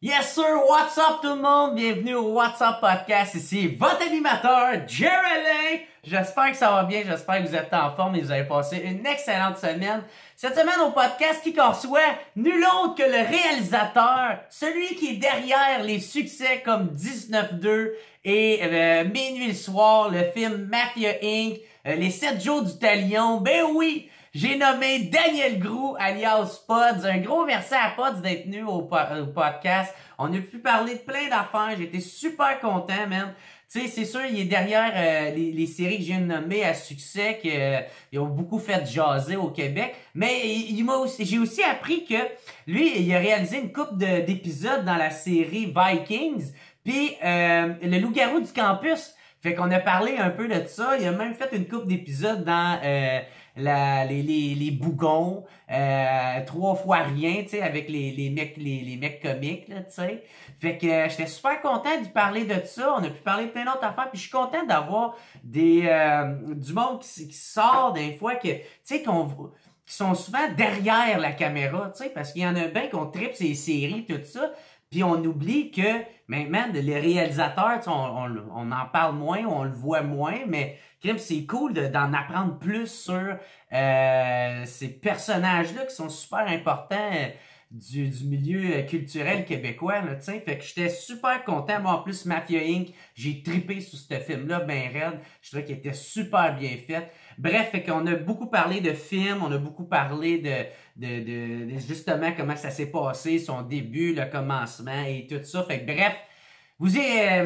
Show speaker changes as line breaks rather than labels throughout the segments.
Yes sir, what's up tout le monde? Bienvenue au What's Up Podcast. Ici votre animateur, Jerry J'espère que ça va bien, j'espère que vous êtes en forme et que vous avez passé une excellente semaine. Cette semaine au podcast, qui qu'on soit, nul autre que le réalisateur, celui qui est derrière les succès comme 19-2 et euh, Minuit le soir, le film Matthew Inc., euh, Les 7 jours du talion. Ben oui, j'ai nommé Daniel Grou, alias Pods. Un gros merci à Pods d'être venu au, podcast. On a pu parler de plein d'affaires. J'étais super content, man. Tu sais, c'est sûr, il est derrière euh, les, séries que j'ai nommées à succès, que euh, ont beaucoup fait jaser au Québec. Mais il, j'ai aussi appris que lui, il a réalisé une coupe d'épisodes dans la série Vikings, puis euh, le loup-garou du campus. Fait qu'on a parlé un peu de ça. Il a même fait une coupe d'épisodes dans euh, les, les, bougons, euh, trois fois rien, tu sais, avec les, les, mecs, les, les mecs comiques, là, tu sais. Fait que euh, j'étais super content de parler de ça. On a pu parler de plein d'autres affaires. Puis je suis content d'avoir des euh, du monde qui, sort des fois que, tu sais, qu'on qui sont souvent derrière la caméra, tu sais, parce qu'il y en a bien qu'on tripe ces séries, tout ça. Puis on oublie que maintenant, les réalisateurs, on, en parle moins, on le voit moins, mais c'est cool d'en apprendre plus sur euh, ces personnages-là qui sont super importants euh, du, du milieu euh, culturel québécois. Là, fait que j'étais super content. Moi, en plus, Mafia Inc., j'ai tripé sur ce film-là, ben red, Je trouvais qu'il était super bien fait. Bref, fait qu'on a beaucoup parlé de films, on a beaucoup parlé de, de, justement comment ça s'est passé, son début, le commencement et tout ça. Fait bref, euh, vous,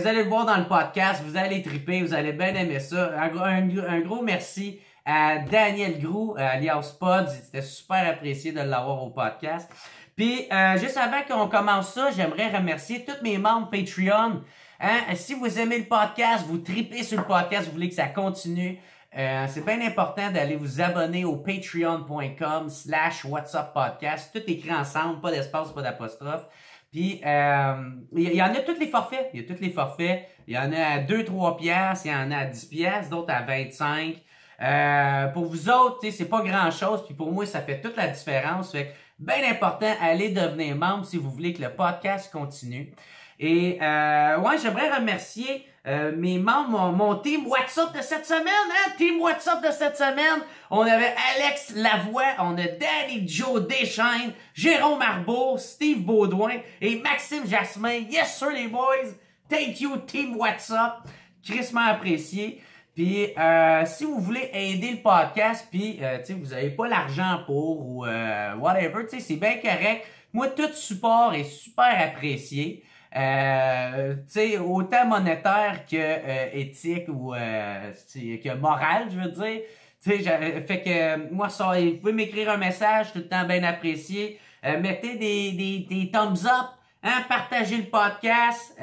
allez le voir dans le podcast, vous allez triper, vous allez bien aimer ça. Un, gros merci à Daniel Grou, euh, alias Pods. C'était super apprécié de l'avoir au podcast. Puis, euh, juste avant qu'on commence ça, j'aimerais remercier tous mes membres Patreon. Hein, si vous aimez le podcast, vous tripez sur le podcast, vous voulez que ça continue, euh, c'est bien important d'aller vous abonner au patreon.com slash WhatsApp Podcast. Tout écrit ensemble, pas d'espace, pas d'apostrophe. Puis, il euh, y, en a tous les forfaits. Il y a tous les forfaits. Il y en a à 2-3 piastres, il y en a à 10 piastres, d'autres à 25. Euh, pour vous autres, c'est pas grand-chose. Puis pour moi, ça fait toute la différence. Fait Bien important, allez devenir membre si vous voulez que le podcast continue. Et euh, ouais, j'aimerais remercier euh, mes membres, mon, team WhatsApp de cette semaine, hein? Team WhatsApp de cette semaine. On avait Alex Lavoie, on a Danny Joe Deschaines, Jérôme Arbeau, Steve Baudouin et Maxime Jasmin. Yes sir les boys! Thank you, Team WhatsApp. Chris m'a apprécié. Puis, euh, si vous voulez aider le podcast, puis, euh, tu vous n'avez pas l'argent pour ou euh, whatever, tu sais, c'est bien correct. Moi, tout support est super apprécié. Euh, tu sais, autant monétaire que euh, éthique ou que moral, je veux dire. Tu sais, fait que moi, ça, vous pouvez m'écrire un message, tout le temps bien apprécié. mettez des, des, des thumbs up, hein, partagez le podcast,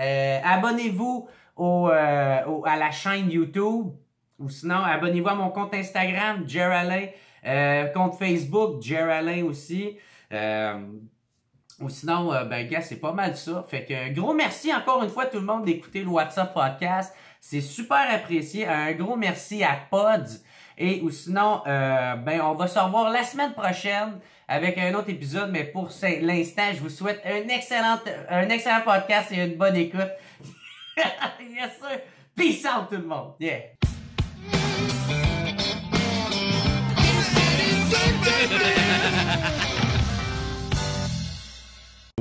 abonnez-vous au, à la chaîne YouTube. Ou sinon, abonnez-vous à mon compte Instagram, Alain. Euh, compte Facebook, Alain aussi. Euh, ou sinon, euh, ben gars, c'est pas mal ça. Fait que gros merci encore une fois tout le monde d'écouter le WhatsApp Podcast. C'est super apprécié. Un gros merci à Pods. Et ou sinon, euh, ben on va se revoir la semaine prochaine avec un autre épisode. Mais pour l'instant, je vous souhaite un excellent, un excellent podcast et une bonne écoute. yes sir. Peace out tout le monde. Yeah.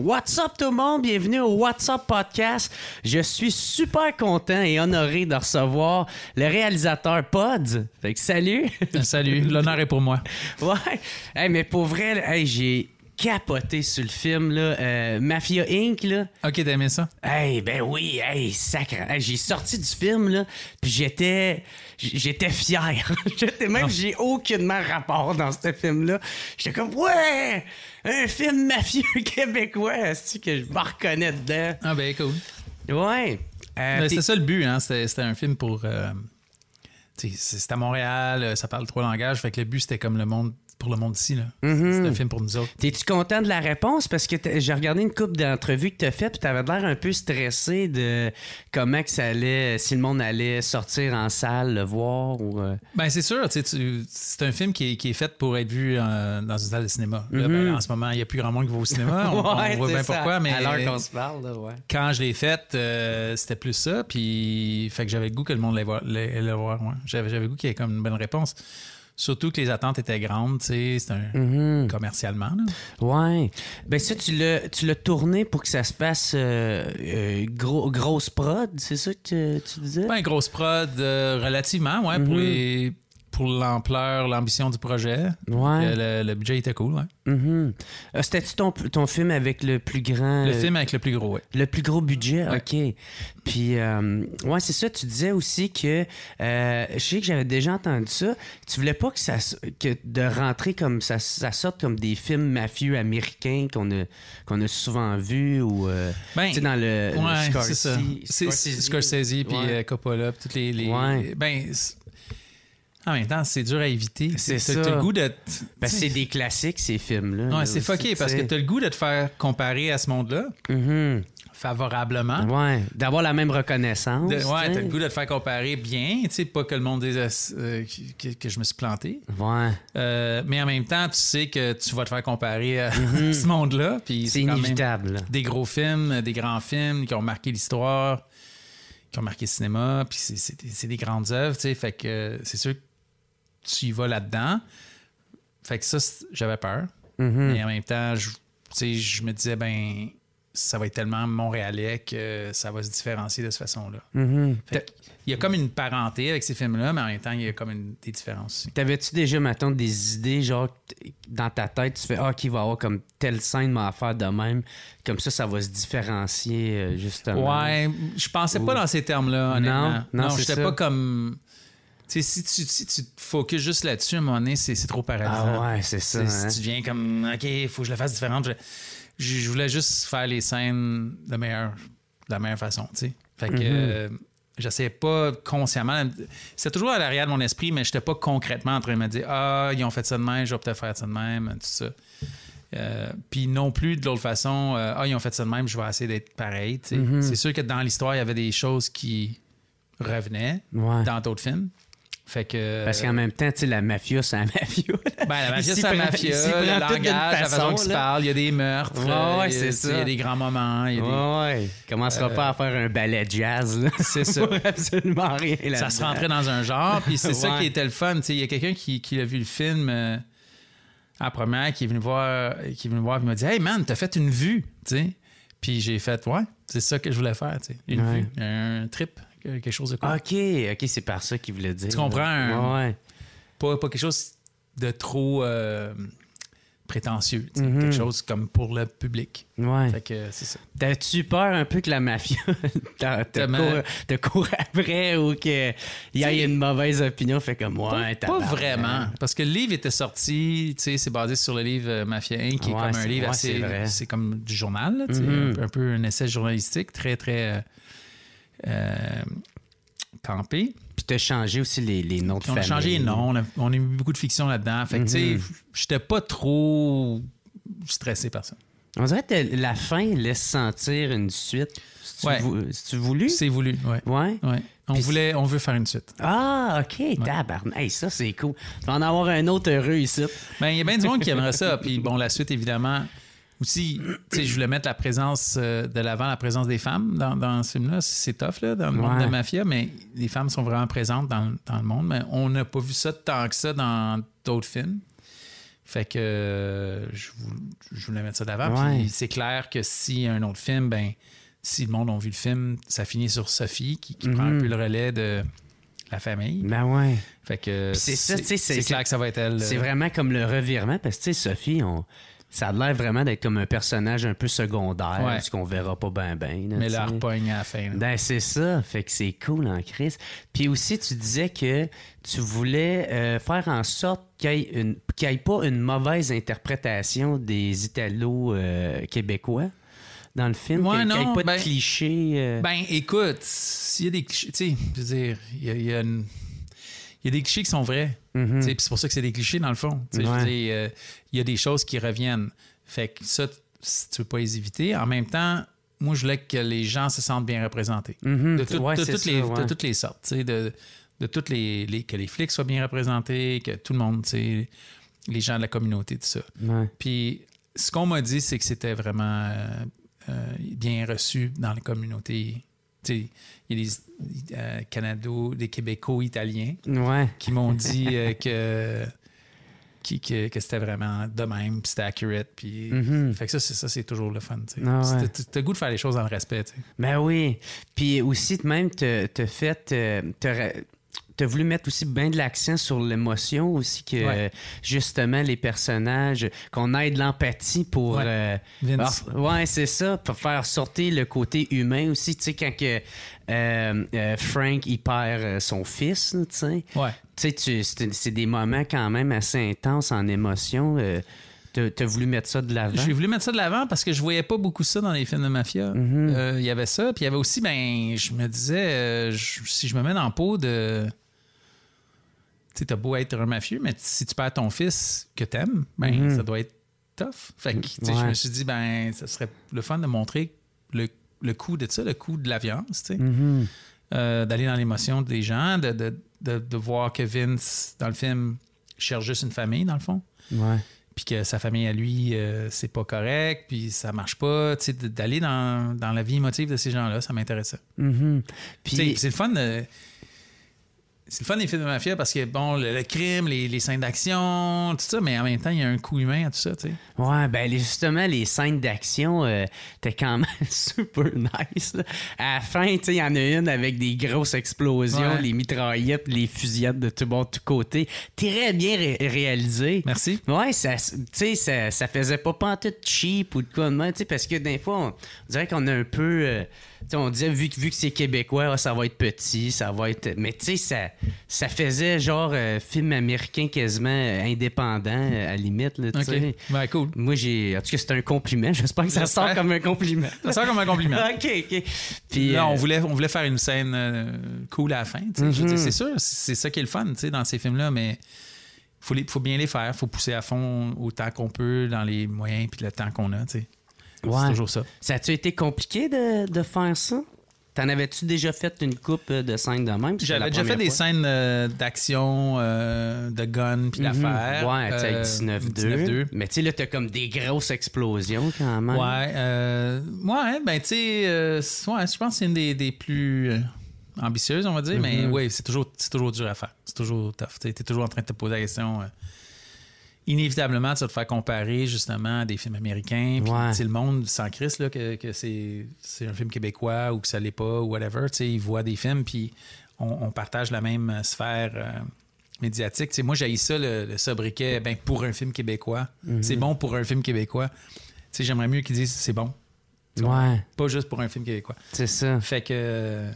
What's up tout le monde, bienvenue au What's up podcast. Je suis super content et honoré de recevoir le réalisateur Pod. Fait salut. Salut, l'honneur est pour moi. Ouais. mais pour vrai, j'ai capoté sur le film, là, euh, Mafia Inc. Ok, t'as aimé ça? Hey, ben oui, hey, sacré. j'ai sorti du film, là, puis j'étais, j'étais fier. j'étais même, ah. j'ai aucunement rapport dans ce film-là. J'étais comme, ouais, un film mafieux québécois, c'est que je me reconnais dedans. Ah, ben cool. Ouais. Euh, ben, c'est ça
le but, hein? C'était un film pour. Euh, c'est à Montréal, ça parle trois langages, fait que le but c'était comme le monde pour le monde ici. Là. Mhm. C'est un film pour nous autres.
T'es-tu content de la réponse? Parce que j'ai regardé une coupe d'entrevues que t'as faites puis t'avais l'air un peu stressé de comment que ça allait, si le monde allait sortir en salle, le voir. Ou... Euh.
Ben, c'est sûr. C'est un film qui est, fait pour être vu euh, dans une salle de cinéma. Ben, mhm. en ce moment, il n'y a plus grand monde qui va au cinéma. On, voit bien pourquoi. Mais, à qu'on se parle, Quand je l'ai fait, euh, c'était plus ça. Puis, fait que j'avais goût que le monde le voir. J'avais le goût qu'il y ait comme une bonne réponse. Surtout que les attentes étaient grandes, tu sais, c'est un mhm. commercialement. Là. Ouais. Ben ça, tu l'as, tu l'as tourné pour que ça se fasse
euh, euh, gros, grosse prod, c'est ça que tu disais?
Ben, grosse prod, euh, relativement, ouais, pour mhm. les pour l'ampleur, l'ambition du projet. Ouais. Euh, le, budget était cool, ouais. Mm-hmm. Euh, c'était-tu ton, ton, film avec le plus grand. Le film avec le plus gros,
oui. Le plus gros budget, OK. Puis, euh, ouais, c'est ça. Tu disais aussi que. je sais que j'avais déjà entendu ça. Tu voulais pas que ça. Que de rentrer comme. Ça, sorte comme des films mafieux américains qu'on a, qu'on a souvent vus ou. ben, tu sais, dans le. Ouais, c'est ça. Scorsese, Scorsese puis
Coppola, toutes les. les... Ben, en même temps, c'est dur à éviter. C'est ça. le goût de. c'est des
classiques, ces films-là.
c'est foqué parce que t'as le goût de te faire comparer à ce monde-là. Mm-hmm. Favorablement. Ouais. D'avoir la même reconnaissance. De, ouais, t'as le goût de te faire comparer bien. Tu sais, pas que le monde euh, euh, que, je me suis planté. Euh, mais en même temps, tu sais que tu vas te faire comparer à mm-hmm. ce monde-là. C'est inévitable. Des gros films, des grands films qui ont marqué l'histoire, qui ont marqué le cinéma. Puis c'est des grandes œuvres. Tu sais, fait que c'est sûr que tu y vas là-dedans. Fait que ça, j'avais peur. Mm-hmm. Mais en même temps, je, me disais, ben, ça va être tellement montréalais que ça va se différencier de cette façon-là. Mm-hmm. Il y a comme une parenté avec ces films-là, mais en même temps, il y a comme une, des différences.
T'avais-tu déjà, maintenant des idées, genre, dans ta tête, tu fais, ah, qui va avoir comme telle scène m'a faire de même, comme ça, ça va se différencier, euh, justement. Ouais, je pensais pas dans ces termes-là, honnêtement. Non, non, non j'étais pas
comme tu si tu, si tu te focuses juste là-dessus, à un moment donné, c'est, trop paralysant. Ah ouais, c'est ça. Hein. Si tu viens comme, OK, il faut que je le fasse différente. Je, voulais juste faire les scènes de, meilleure, la meilleure façon, tu sais. Fait que mm-hmm. euh, je pas consciemment. C'était toujours à l'arrière de mon esprit, mais j'étais pas concrètement en train de me dire, ah, ils ont fait ça de même, je vais peut-être faire ça de même, tout ça. Euh, puis non plus de l'autre façon, euh, ah, ils ont fait ça de même, je vais essayer d'être pareil. Mm-hmm. C'est sûr que dans l'histoire, il y avait des choses qui revenaient dans d'autres films. Parce qu'en même temps, la mafia, c'est la mafia. Ben, la mafia, c'est la mafia. Le langage, la façon qu'ils parlent, il y
a des meurtres. Il y a des grands moments. Il ne
Commencera euh, pas à faire un ballet jazz, C'est ça.
absolument rien, Ça se rentrait dans un
genre, puis c'est ça qui était le fun. il y a quelqu'un qui, qui a vu le film euh, à première, qui est venu voir, qui est venu voir, puis m'a dit Hey man, t'as fait une vue, tu Puis j'ai fait Ouais, c'est ça que je voulais faire, Une vue, un trip. Euh, quelque chose de quoi. OK, OK, c'est par ça qu'il voulait dire. Tu comprends? Pas, quelque chose de trop euh, prétentieux. Mhm. Quelque chose comme pour le public. Ouais. Fait que euh, c'est ça. T'as-tu
peur un peu que la mafia te, court, après ou qu'il y ait
une mauvaise opinion? Fait comme, moi, Pas, pas vraiment. Parce que le livre était sorti, tu sais, c'est basé sur le livre Mafia 1, qui est comme un livre assez. C'est comme du journal, mhm. un, peu, un, essai journalistique, très, très euh, campé. Puis t'as
changé aussi les, les noms de famille. On a changé les noms,
on a, mis beaucoup de fiction là-dedans. Fait que, tu sais, mhm.
j'étais pas trop stressé par ça. On dirait que la fin laisse sentir une suite. C'est-tu ouais. voulu? C'est voulu, oui. Ouais? ouais. On, voulait, on veut faire une suite.
Ah,
OK, ouais. Hey, ça, c'est cool. Tu vas en avoir un autre heureux ici. Ben, il y a bien du monde qui aimerait ça.
Puis bon, la suite, évidemment, aussi, je voulais mettre la présence euh, de l'avant, la présence des femmes dans, dans ce film-là. C'est tough, dans le monde de mafia, mais les femmes sont vraiment présentes dans, le monde. Mais on n'a pas vu ça tant que ça dans d'autres films. Fait que euh, je, voulais mettre ça d'avant. C'est clair que si un autre film, ben si le monde a vu le film, ça finit sur Sophie qui, prend un mhm. peu le relais de la famille. Ben ouais. Fait que c'est clair que ça va être elle. C'est vraiment comme le revirement parce que
Sophie, on, ça a l'air vraiment d'être comme un personnage un peu secondaire, ce qu'on verra pas ben ben. Mais la repogne à la fin. Ben, c'est ça, fait que c'est cool en crise. Puis aussi, tu disais que tu voulais euh, faire en sorte qu'il n'y ait, pas une mauvaise interprétation des Italo-Québécois. Euh, dans le film? Ouais, qu'il n'y ait pas de ben, clichés? Euh. Ben,
écoute, s'il y a des clichés, tu sais, je veux dire, il y a des clichés qui sont vrais. Mhm. C'est pour ça que c'est des clichés, dans le fond. Il euh, y a des choses qui reviennent. Fait que ça, si tu veux pas les éviter. En même temps, moi, je voulais que les gens se sentent bien représentés. de, toutes les, sortes. De, toutes les, Que les flics soient bien représentés, que tout le monde, les gens de la communauté, tout ça. Puis ce qu'on m'a dit, c'est que c'était vraiment euh, euh, bien reçu dans la communauté il y a des euh, Canado, des Québéco-Italiens qui m'ont dit euh, que, que, c'était vraiment de même, c'était accurate. Puis, mm-hmm. Fait que ça, c'est, ça, c'est toujours le fun. tu ah T'as le goût de faire les choses dans le respect.
Ben oui.
Puis aussi,
de même, te, te
fait. Euh,
tu as voulu mettre aussi bien de l'accent sur l'émotion aussi que justement les personnages qu'on aide l'empathie pour euh, ouais, c'est ça pour faire sortir le côté humain aussi tu sais quand que euh, euh, Frank y perd son fils tu sais c'est des moments quand même assez intenses en émotion
T'as voulu mettre ça de l'avant? J'ai voulu mettre ça de l'avant parce que je voyais pas beaucoup ça dans les films de mafia. Mm-hmm. Euh, il y avait ça. Puis il y avait aussi, ben, je me disais, euh, si je me mets dans le pot de. Tu sais, t'as beau être un mafieux, mais si tu perds ton fils que t'aimes, ben, mm-hmm. ça doit être tough. Fait que, je me suis dit, ben, ça serait le fun de montrer le, coût de ça, le coût de la violence, mm-hmm. euh, D'aller dans l'émotion des gens, de voir que Vince, dans le film, cherche juste une famille, dans le fond. Ouais puis que sa famille à lui, euh, c'est pas correct, puis ça marche pas. Tu sais, D'aller dans, dans, la vie émotive de ces gens-là, ça m'intéressait.
Mm mm-hmm. Puis c'est
le fun c'est le fun des films de mafia parce que, bon, le, crime, les, scènes d'action, tout ça, mais en même temps, il y a un coup humain à tout ça, tu sais. Ouais, ben justement, les scènes d'action, euh, quand même super
nice. À la fin, tu sais, il y en a une avec des grosses explosions, les mitraillettes, les fusillades de tout bon, de tous côtés. Très bien réalisé. Merci. Ouais, ça, tu sais, ça, ça faisait pas de cheap ou de quoi de même, tu sais, parce que des fois, on, dirait qu'on a un peu... Euh, on disait, vu, que c'est québécois, ah, ça va être petit, ça va être. Mais tu sais, ça, ça faisait genre euh, film américain quasiment euh, indépendant, euh, à la limite. Là,
ben, cool. Moi, j'ai. En tout cas, c'est un compliment. J'espère que ça sort comme
un compliment. ça sort comme un compliment.
OK, OK. Puis, on, voulait, on voulait faire une scène cool à la fin. Mhm. C'est sûr, c'est ça qui est le fun dans ces films-là, mais il faut, faut bien les faire. faut pousser à fond autant qu'on peut dans les moyens puis le temps qu'on a. sais c'est toujours ça. Ça a-tu été compliqué de,
de faire ça? T'en avais-tu déjà fait une coupe euh, de scènes de même? J'avais déjà fait des scènes
euh, d'action, euh, de gun, puis mhm. d'affaires. Ouais, euh, 19-2. Mais tu sais, là, t'as comme des grosses explosions quand même. Ouais, ouais ben tu sais, ouais, je pense que c'est une des, des plus ambitieuses, on va dire. Mais mhm. oui, c'est toujours, toujours dur à faire. C'est toujours tough. T'es toujours en train de te poser la question inévitablement, tu vas te faire comparer justement à des films américains. Puis le monde sans crise là, que, c'est, un film québécois ou que ça l'est pas ou whatever. Ils voient des films, puis on, partage la même sphère. Euh, médiatique. moi, j'ai ça, le, sobriquet, ben, pour un film québécois. Mm-hmm. C'est bon pour un film québécois. J'aimerais mieux qu'ils disent c'est bon. Ouais. Pas juste pour un film québécois. C'est ça. Fait que.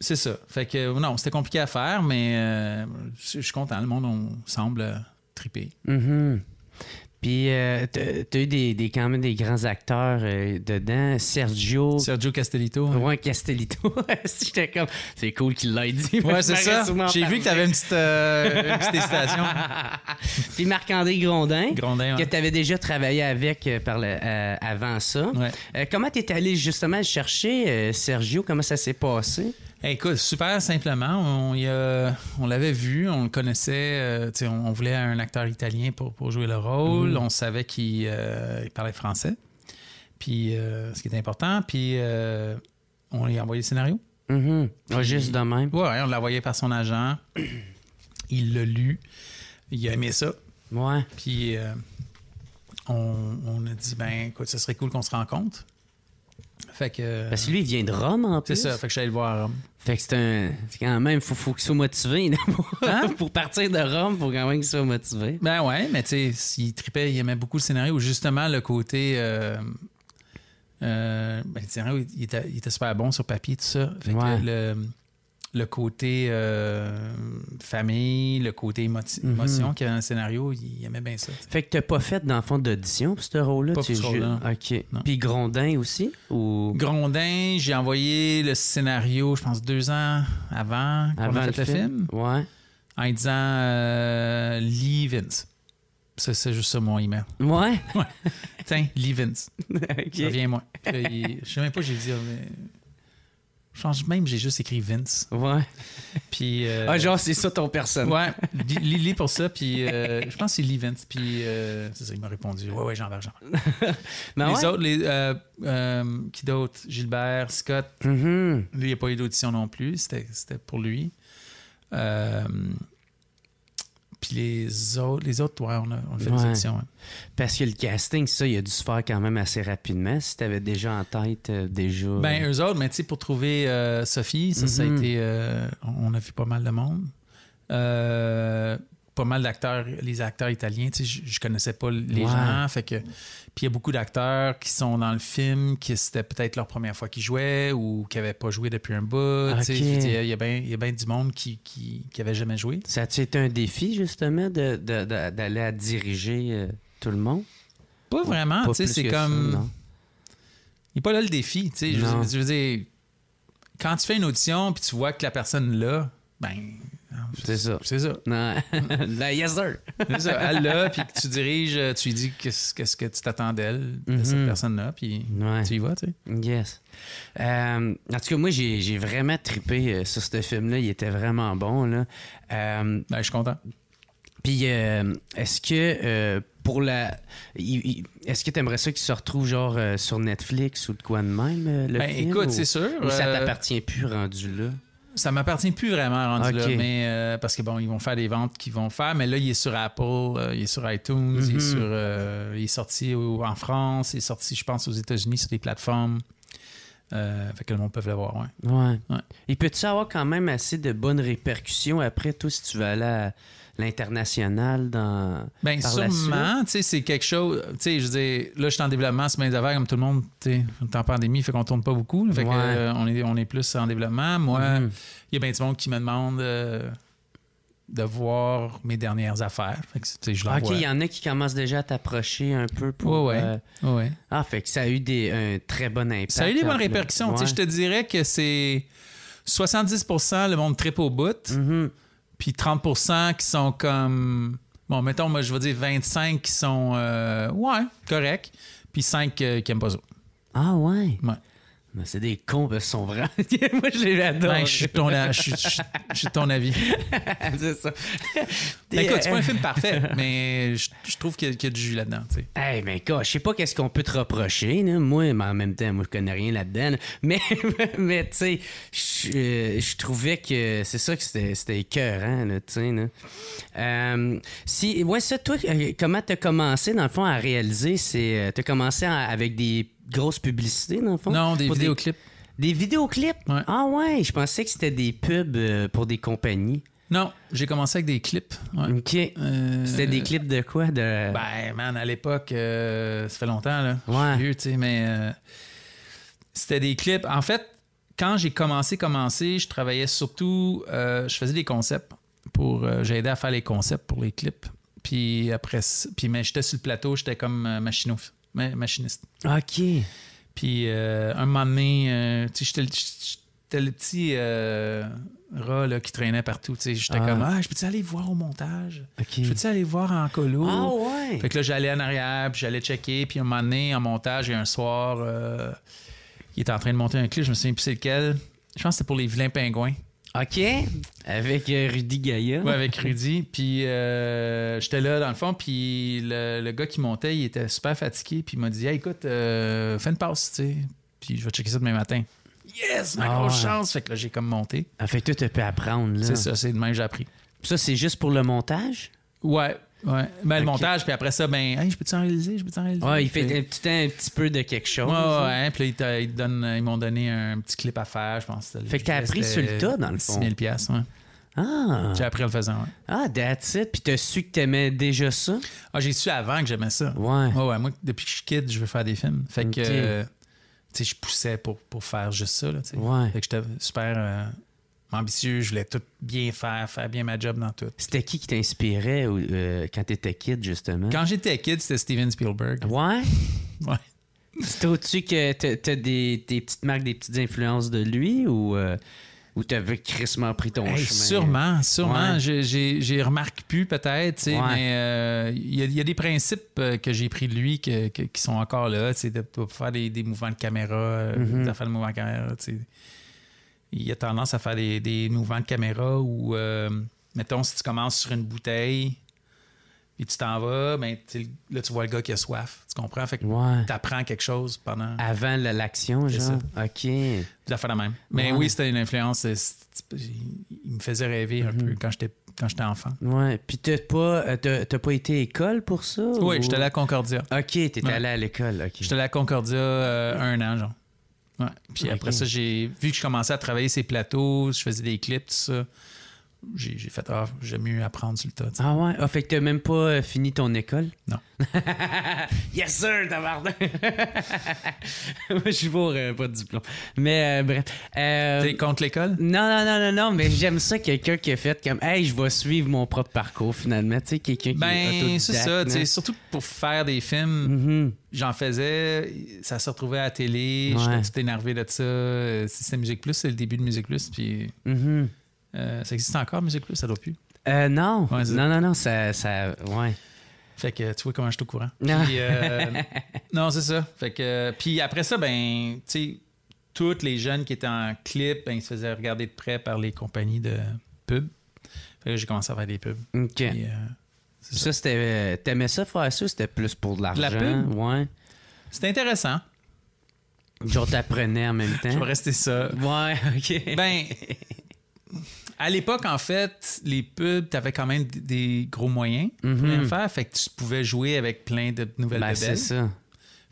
C'est ça. Fait que non, c'était compliqué à faire, mais euh, je suis content. Le monde on semble euh, triper.
Mm-hmm. Puis, euh, tu as eu des, quand même des grands acteurs euh, dedans. Sergio. Sergio Castellito. Hein. Castellito. c'est cool qu'il l'ait dit. Ouais, c'est ça. J'ai vu que tu avais une petite, euh, Puis Marc-André Grondin. Que tu avais déjà travaillé avec par avant ça. comment tu es allé justement
chercher Sergio? Comment ça s'est passé? Écoute, super simplement, on, l'avait vu, on le connaissait, euh, on, voulait un acteur italien pour, jouer le rôle, mm. on savait qu'il euh, parlait français, puis euh, ce qui est important, puis on lui a envoyé le scénario. Mm-hmm. juste de même. Oui, on l'a envoyé par son agent, il l'a lu, il a aimé ça. Ouais. Puis on, a dit, ben écoute, ce serait cool qu'on se rencontre. Fait que, Parce que lui, il vient de Rome en plus. C'est ça, fait que
je suis le voir à Rome. Fait que c'est un. Quand même, faut, faut qu'il soit
motivé pour, hein? pour partir de Rome, faut quand même qu'il soit motivé. Ben ouais, mais tu sais, il tripait, il aimait beaucoup le scénario. Justement, le côté. Euh, euh, ben, le scénario, il était, super bon sur papier, tout ça. Fait que le, le côté euh, famille, le côté mhm. émotion qu'il y avait dans le scénario, il aimait bien ça. Fait que t'as pas fait, dans le d'audition pour ce rôle-là? Pas tu pour OK. Puis Grondin aussi? Ou... Grondin, j'ai envoyé le scénario, je pense, deux ans avant, avant le, film. Ouais. En disant euh, Lee Vince. C'est, juste ça mon email. Ouais? ouais. Tiens, Lee Vince. OK. Reviens-moi. Euh, je sais même pas, j'ai dit... Mais... Change même, j'ai juste écrit Vince. Ouais. Puis. Euh... Ah, genre, c'est ça ton personne. Ouais. Lily pour ça, puis euh, je pense que c'est Lee Vince. Puis, euh, c'est ça, il m'a répondu. Ouais, ouais, Jean-Bert, les autres, les, euh, euh, qui d'autre Gilbert, Scott. Mm-hmm. Lui, il n'y a pas eu d'audition non plus. C'était pour lui. Puis les autres, les autres, ouais, on, a, fait des
Parce que le casting, ça, il a dû se faire quand même assez rapidement. Si tu avais déjà en tête, euh, déjà. Ben,
eux autres, mais tu sais, pour trouver euh, Sophie, ça, ça a mhm. été. Euh, on a vu pas mal de monde. Euh pas mal d'acteurs, les acteurs italiens. je, connaissais pas les gens. Fait que... Puis il y a beaucoup d'acteurs qui sont dans le film, qui c'était peut-être leur première fois qu'ils jouaient ou qui n'avaient pas joué depuis un bout. il y a bien du monde qui n'avait jamais joué.
Ça a un défi, justement, d'aller à diriger euh, tout le monde?
Pas vraiment. c'est comme. il n'est pas là le défi. veux dire, quand tu fais une audition puis tu vois que la personne là, ben c'est ça. C'est ça. Non. la ben, yes, C'est ça. Elle là puis tu diriges, euh, tu lui dis qu'est-ce, que tu t'attends d'elle, de cette mm-hmm. personne-là, puis tu y vas, tu sais. Yes.
Euh, en tout cas, moi, j'ai, vraiment tripé euh, sur ce film-là. Il était vraiment bon, là. ben, je suis content. Puis, est-ce que pour la. Est-ce que tu aimerais ça qu'il se retrouve genre sur Netflix ou de quoi de même, le ben, Écoute, c'est sûr. Ou ça t'appartient plus rendu
là? Ça m'appartient plus vraiment rendu là, mais euh, parce que bon, ils vont faire des ventes qu'ils vont faire, mais là, il est sur Apple, euh, il est sur iTunes, il, est mhm. sur, euh, est sorti en France, il est sorti, je pense, aux États-Unis sur des plateformes. fait que le monde peut l'avoir, ouais. Ouais. ouais. Et peux-tu avoir quand même assez de bonnes répercussions
après tout si tu veux aller à l'international dans. bien sûrement, tu sais,
c'est quelque chose. Tu sais, je dis, là, je suis en développement, c'est bien avant, comme tout le monde, tu sais, en pandémie, fait qu'on tourne pas beaucoup. Fait euh, on, est, on est plus en développement. Moi, mm-hmm. il y a bien du monde qui me demande. Euh, de voir mes dernières affaires. Fait que, je ah, ok, il y en a qui commencent déjà
à t'approcher un peu pour. Oui, euh, ouais. Ah, fait que ça a eu des, un très bon impact. Ça a eu des bonnes répercussions. sais, Je te
dirais que c'est 70 le monde trip au bout. Mm-hmm. Puis 30 qui sont comme. Bon, mettons, moi, je vais dire 25 qui sont. Euh, ouais, correct. Puis 5 euh, qui n'aiment pas ça. Ah, ouais. Ouais c'est des cons parce qu'ils sont Moi, je les adore. Ben, je, suis ton, je, suis, ton avis. c'est ça. Ben, écoute, c'est pas un euh, film parfait, mais je, trouve qu'il y, a du jus là-dedans. Tu
Hey, mais je sais pas qu'est-ce qu'on peut te reprocher. Moi, mais en même temps, moi, je connais rien là-dedans. Mais, mais tu sais, euh, je, trouvais que c'est ça que c'était écœurant. Là, tu sais, euh, si, ouais, ça, toi, comment t'as commencé, dans le fond, à réaliser? T'as commencé avec des grosse publicité, dans le fond? Non, des vidéoclips. Des, vidéoclips? Ah ouais, je pensais que c'était des pubs euh, pour des compagnies.
Non, j'ai commencé avec des clips. OK. Euh, c'était des clips de quoi? De... Ben, man, à l'époque, euh, ça fait longtemps, là. Ouais. tu sais, mais... C'était des clips. En fait, quand j'ai commencé, commencé, je travaillais surtout... je faisais des concepts pour... j'ai aidé à faire les concepts pour les clips. Puis après... Puis, mais j'étais sur le plateau, j'étais comme machinouf machiniste. OK. Puis euh, un moment donné, euh, j'étais le petit euh, rat qui traînait partout. J'étais ah. comme, ah, je peux-tu aller voir au montage? Je peux-tu aller voir en colo? Ah ouais! Fait que là, j'allais en arrière, puis j'allais checker. Puis un moment donné, en montage, et un soir, euh, il était en train de monter un clip. Je me souviens plus c'est lequel. Je pense que c'était pour les vilains pingouins. OK. Avec euh, Rudy Gaillard. Oui, avec Rudy. Puis euh, j'étais là dans le fond, puis le, gars qui montait, il était super fatigué, puis il m'a dit écoute, euh, fais une passe, tu sais. Puis je vais checker ça demain matin. Yes, ma ah grosse chance. Fait que là, j'ai comme monté. fait que toi, tu pu apprendre, là. C'est ça, c'est
demain que j'ai appris. ça, c'est juste pour le montage?
Ouais, Ouais. Ben, le montage, puis après ça, ben, hey, je peux-tu en réaliser, je peux en réaliser. Ouais, il fait, Un, petit, peu de quelque chose. Ouais, ouais, puis ils, ils, ils m'ont donné un petit clip à faire, je pense. Fait que t'as appris sur le tas, dans le fond. 6 000 ouais. Ah. J'ai appris en le faisant, ouais. Ah, that's it. Puis t'as su que t'aimais déjà ça? Ah, j'ai su avant que j'aimais ça. Ouais. Ouais, ouais. Moi, depuis que je suis kid, je veux faire des films. Fait que, euh, tu sais, je poussais pour, pour faire juste ça, là, tu Ouais. Fait que j'étais super... Euh, ambitieux, je voulais tout bien faire, faire bien ma job dans tout.
C'était qui qui t'inspirait quand euh, quand t'étais kid, justement? Quand j'étais kid, c'était Steven Spielberg. Ouais? ouais. Tu tu que t'as des, des, petites marques, des petites influences de lui ou... Euh... tu t'avais crissement pris ton chemin? Sûrement,
sûrement. Ouais. J'ai remarqué plus peut-être, mais il euh, y, a des principes euh, que j'ai pris de lui qui sont encore là, tu sais, de, faire des, mouvements de caméra, mm-hmm. de faire le mouvement de caméra, tu sais il a tendance à faire des, mouvements de caméra où, euh, mettons, si tu commences sur une bouteille, puis tu t'en vas, ben, là, tu vois le gars qui a soif. Tu comprends? Fait que t'apprends quelque chose pendant. Avant l'action, genre. Ça. OK. tu la la même. Mais oui, c'était une influence. Euh, il me faisait rêver un mhm. peu quand j'étais quand j'étais enfant.
Oui. Puis t'as pas, euh, pas été à l'école pour ça? Oui, j'étais allé à
Concordia. OK, t'étais étais allé à l'école. ok J'étais allé à Concordia un an, genre. Puis après ça, j'ai vu que je commençais à travailler ces plateaux, je faisais des clips, tout ça j'ai, fait Ah, j'aime mieux apprendre sur le tas. Ah ouais? Ah, fait que t'as même pas euh, fini ton école?
Non. yes, sir, Moi, je suis pour euh, pas de diplôme. Mais euh, bref. T'es contre l'école? Non, non, non, non, non, mais j'aime ça, quelqu'un qui a fait comme Hey, je vais suivre mon propre parcours finalement. Tu sais, quelqu'un qui ben, c'est ça. Hein. Surtout
pour faire des films, mm-hmm. j'en faisais, ça se retrouvait à la télé, j'étais tout énervé de ça. C'est Musique Plus, c'est le début de Musique Plus, puis. Mm-hmm. Euh, ça existe encore, Musique Plus? Ça doit plus? Euh, non. non, non, non, ça, ça, ouais. Fait que tu vois comment je suis au courant. non, euh, non c'est ça. Fait que, euh, puis après ça, ben, tu sais, tous les jeunes qui étaient en clip, ben, ils se faisaient regarder de près par les compagnies de pub. Fait que j'ai commencé à faire des pubs.
OK. ça, c'était. T'aimais ça faire ça c'était plus pour de l'argent? La pub?
Ouais. C'était intéressant. Genre, t'apprenais en même temps. Je vais rester ça. Ouais, OK. Ben, à l'époque, en fait, les pubs, tu avais quand même des gros moyens pour les mhm. faire. Fait que tu pouvais jouer avec plein de nouvelles ben, C'est ça.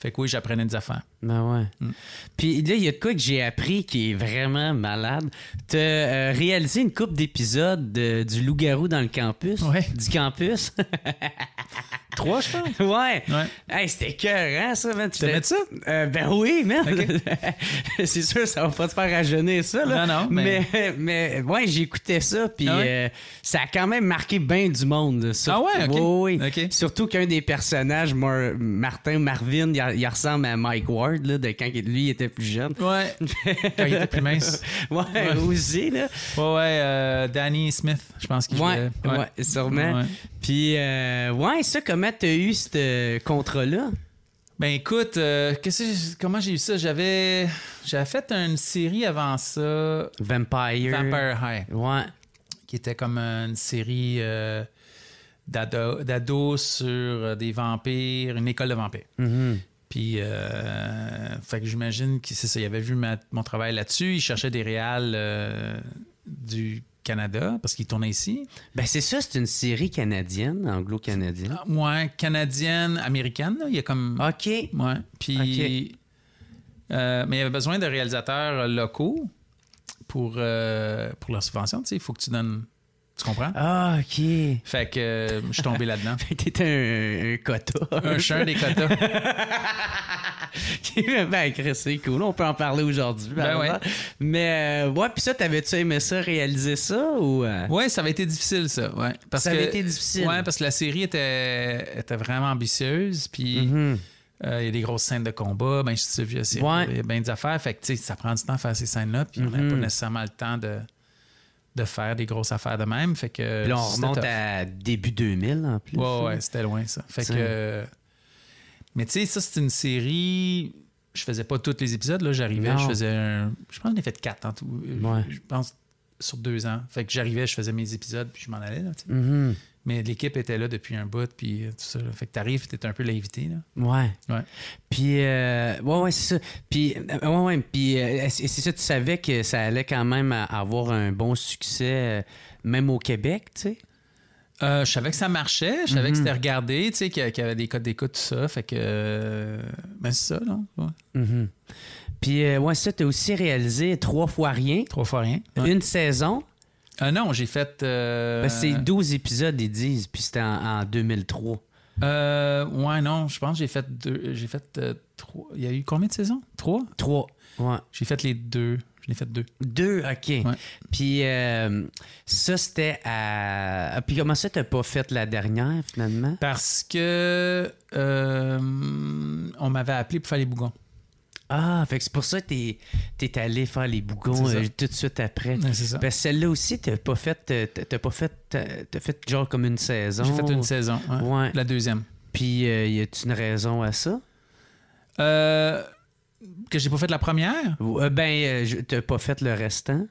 Fait que oui, j'apprenais des affaires.
Ben ouais. Mm. Puis là, il y a quoi que j'ai appris qui est vraiment malade. Tu euh, réaliser réalisé une coupe d'épisodes du loup-garou dans le campus. Oui. Du campus. 3, je pense. ouais. c'était cœur, hein, ça, Tu te mets ça? Euh, ben oui, merde. c'est sûr, ça va pas te faire rajeunir ça, Non, non. Mais, mais, ouais, j'écoutais ça, puis ah euh, ça a quand même marqué bien du monde. Ah ouais, oui, oui. Surtout qu'un des personnages, Martin Marvin, il, ressemble à Mike Ward, là, de quand lui il était plus jeune. Ouais.
quand il était plus mince. Ouais, ouais. aussi, là. Ouais, ouais, euh, Danny Smith,
je pense qu'il ouais, jouait. Ouais, sûrement. Puis, ouais, ça, comment tu t'as eu ce euh,
contrat-là? Ben écoute, euh, comment j'ai eu ça? J'avais j'avais fait une série avant ça. Vampire. Vampire High. Ouais. Qui était comme euh, une série d'ados sur des vampires, une école de vampires. Mm-hmm. Puis, fait que j'imagine qu'il avait vu mon travail là-dessus. Il cherchait des réals du Canada, parce qu'il tournait
ici. Ben c'est ça, c'est une série canadienne, anglo-canadienne.
Ah, ouais, canadienne, américaine. Il y a comme. OK. Puis. Euh, mais il y avait besoin de réalisateurs locaux pour, euh, pour leur subvention. Tu sais, il faut que tu donnes tu comprends? Ah, OK. Fait que euh, je suis tombé là-dedans. fait que t'étais un, un Un chien des quotas.
ben, c'est cool. On peut en parler aujourd'hui. Ben ouais. Mais, euh, ouais, puis ça, t'avais-tu aimé ça, réaliser ça? ou euh? Ouais, ça avait
été difficile, ça. Ouais. Parce ça avait été difficile. Ouais, parce que la série était, était vraiment ambitieuse. Puis. Mm-hmm. Il y a des grosses scènes de combat, ben, je suis il y a bien des affaires. Fait que, ça prend du temps à faire ces scènes-là, puis on n'a mm-hmm. pas nécessairement le temps de, de faire des grosses affaires de même. Fait que, Puis on remonte à
début 2000
en plus. Ouais, c'était loin ça. Fait que. Mais tu sais, ça, c'est une série. Je faisais pas tous les épisodes. Là, j'arrivais, je faisais Je pense que j'en ai fait quatre en tout. Euh, je pense sur deux ans. Fait que j'arrivais, je faisais mes épisodes, puis je m'en allais. Mm-hmm. Mais l'équipe était là depuis un bout, puis euh, tout ça. Fait que t'arrives, t'es un peu l'invité, là.
Ouais. Ouais. Puis,
euh, ouais, ouais, c'est ça. Puis, euh, ouais, ouais. Puis,
c'est ça, tu savais que ça allait quand même avoir un bon succès, même au Québec, tu sais?
je savais que ça marchait, je savais que mhm. c'était regardé, tu sais, qu'il y avait des codes d'écoute, tout ça. Fait que. Ben, c'est ça, là. Mhm. Puis, ouais, ça, t'as aussi réalisé Trois
fois rien. Trois fois
rien. Une saison. Ah non, j'ai fait. Euh, c'est
12 épisodes, ils disent, puis c'était en, 2003.
Euh, ouais, non, je pense que j'ai fait deux. J'ai fait euh, trois. Il y a eu combien de saisons Trois Trois. Ouais. J'ai fait les deux. Je l'ai fait deux. Deux, OK. Puis euh, ça, c'était
à. Ah, puis comment ça, t'as pas fait la dernière, finalement Parce que.
Euh, on m'avait appelé pour faire les bougons.
Ah, fait que c'est pour ça que t'es, es allé faire les bougons euh, tout de suite après. celle-là aussi, t'as pas fait. Euh, t'as pas fait. Euh, t'as fait genre comme une saison. J'ai fait une saison. La deuxième. Puis il y a une raison à ça? Euh, que j'ai pas fait la première? ben, t'as pas fait le restant?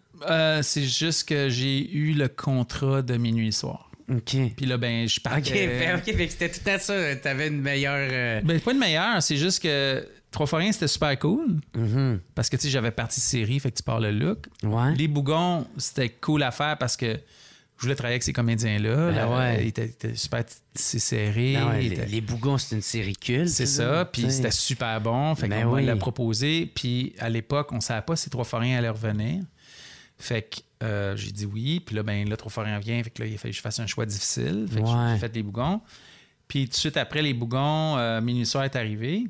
c'est juste que j'ai eu le contrat de minuit soir. OK. Puis là, ben, je partais. Ben, OK, c'était tout à ça. T'avais une meilleure. Ben, pas une meilleure, c'est juste que Trois fois c'était super cool. Mm-hmm. Parce que, tu sais, j'avais parti série, fait que tu parles le look. Les Bougons, c'était cool à faire parce que je voulais travailler avec ces comédiens-là. Ben ils étaient super serrés. Ben les, Bougons, c'est une série culte. C'est ça. Puis c'était super bon. Fait ben qu'on l'a proposé. Puis à l'époque, on savait pas si Trois Forains allait revenir. Fait que euh, j'ai dit oui. Puis là, ben, là, Trois Forains vient. Fait que là, il fallait que je fasse un choix difficile. Fait que j'ai fait les Bougons. Puis tout de suite après, les Bougons, euh, Minuit Soir est arrivé.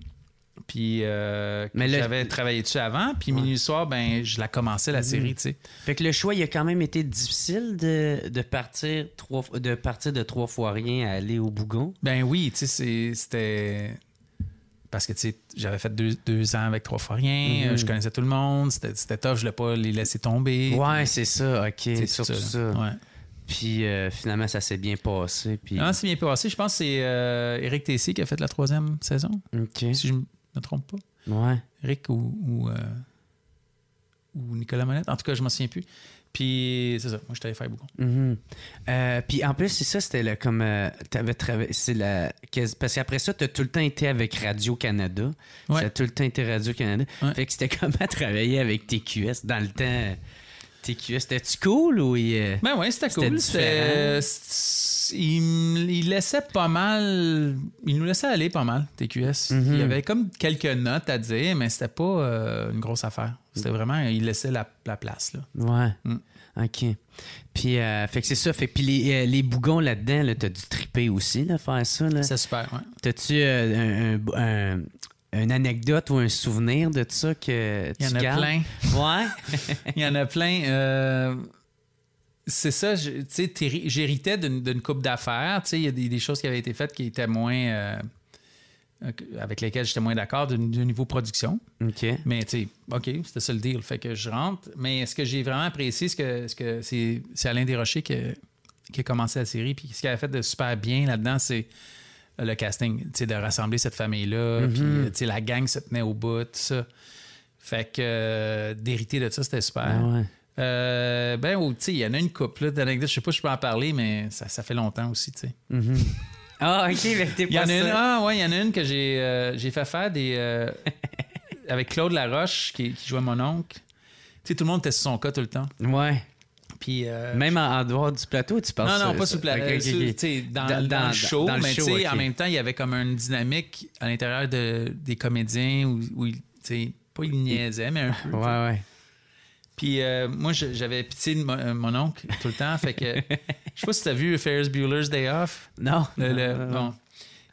Puis euh, j'avais travaillé dessus avant. Puis minuit soir, ben, je la commençais la mhm. série, tu sais.
Fait que le choix, il a quand même été difficile de, partir, de partir de trois fois
rien à aller au Bougon. Ben oui, tu sais, c'était. Parce que, tu sais, j'avais fait deux, ans avec trois fois rien, mhm. je connaissais tout le monde, c'était tough, je ne voulais pas les laisser tomber. Ouais, c'est ça, ok, C'est surtout ça. ça. Ouais.
Puis euh, finalement, ça s'est bien passé. Puis... Ah,
c'est bien passé. Je pense que c'est euh, Éric Eric Tessier qui a fait la troisième saison. OK. Si trompe pas. Ouais. Rick ou, euh, ou, Nicolas Monette. En tout cas, je m'en souviens plus. Puis c'est ça, moi je t'avais fait beaucoup.
puis en plus, c'est ça, c'était le, comme. Euh, travaillé. travaillé. la. Parce qu'après ça, t'as tout le temps été avec Radio-Canada. T'as tout le temps été Radio-Canada. Fait que c'était comme à travailler avec TQS dans le temps. TQS, c'était-tu cool ou. Il... Euh,
ben ouais, c'était cool. C'était il, laissait pas mal. Il nous laissait aller pas mal, TQS. Il y mhm. avait comme quelques notes à dire, mais c'était pas euh, une grosse affaire. C'était vraiment. Il laissait la, place, là.
Ouais. Mm. OK.
Puis, euh, fait que c'est ça. Fait,
puis euh, les, bougons là-dedans, tu t'as dû triper aussi, là, faire ça. C'est super, T'as-tu un, une anecdote ou un souvenir de ça que tu Il y en a plein.
Ouais. Il y en a plein c'est ça, j'héritais d'une coupe d'affaires. Il y a des, choses qui avaient été faites qui étaient moins. Euh, avec lesquelles j'étais moins d'accord du, niveau production. OK. Mais tu sais, OK, c'était ça le deal. Fait que je rentre. Mais ce que j'ai vraiment apprécié, c'est que, c'est, Alain Desrochers qui, qui a commencé la série. Puis ce qu'il avait fait de super bien là-dedans, c'est le casting. Tu sais, de rassembler cette famille-là. Mm-hmm. Puis, euh, tu sais, la gang se tenait au bout, tout ça. Fait que euh, d'hériter de ça, c'était super. Ben euh, ben, tu sais, il y en a une couple d'anecdotes. Je sais pas si je peux en parler, mais ça, fait longtemps aussi, tu sais. Mm-hmm. Ah, OK, mais t'es pas y en Ah, ouais, il y en a une que j'ai euh, fait faire euh, avec Claude Laroche, qui, qui jouait mon oncle. Tu sais, tout le monde était sur son cas tout le temps. Ouais. Puis, Même en, dehors du plateau, tu penses? Non, non, pas sous le plateau. Dans, dans, le show, mais tu en même temps, il y avait comme une dynamique à l'intérieur de, des comédiens où, où tu sais, pas ils niaisaient, mais un peu. Ouais, ouais. Puis euh, moi, j'avais pitié de euh, mon, oncle tout le temps. Fait que je sais pas si tu as vu Ferris Bueller's Day Off. Non. bon.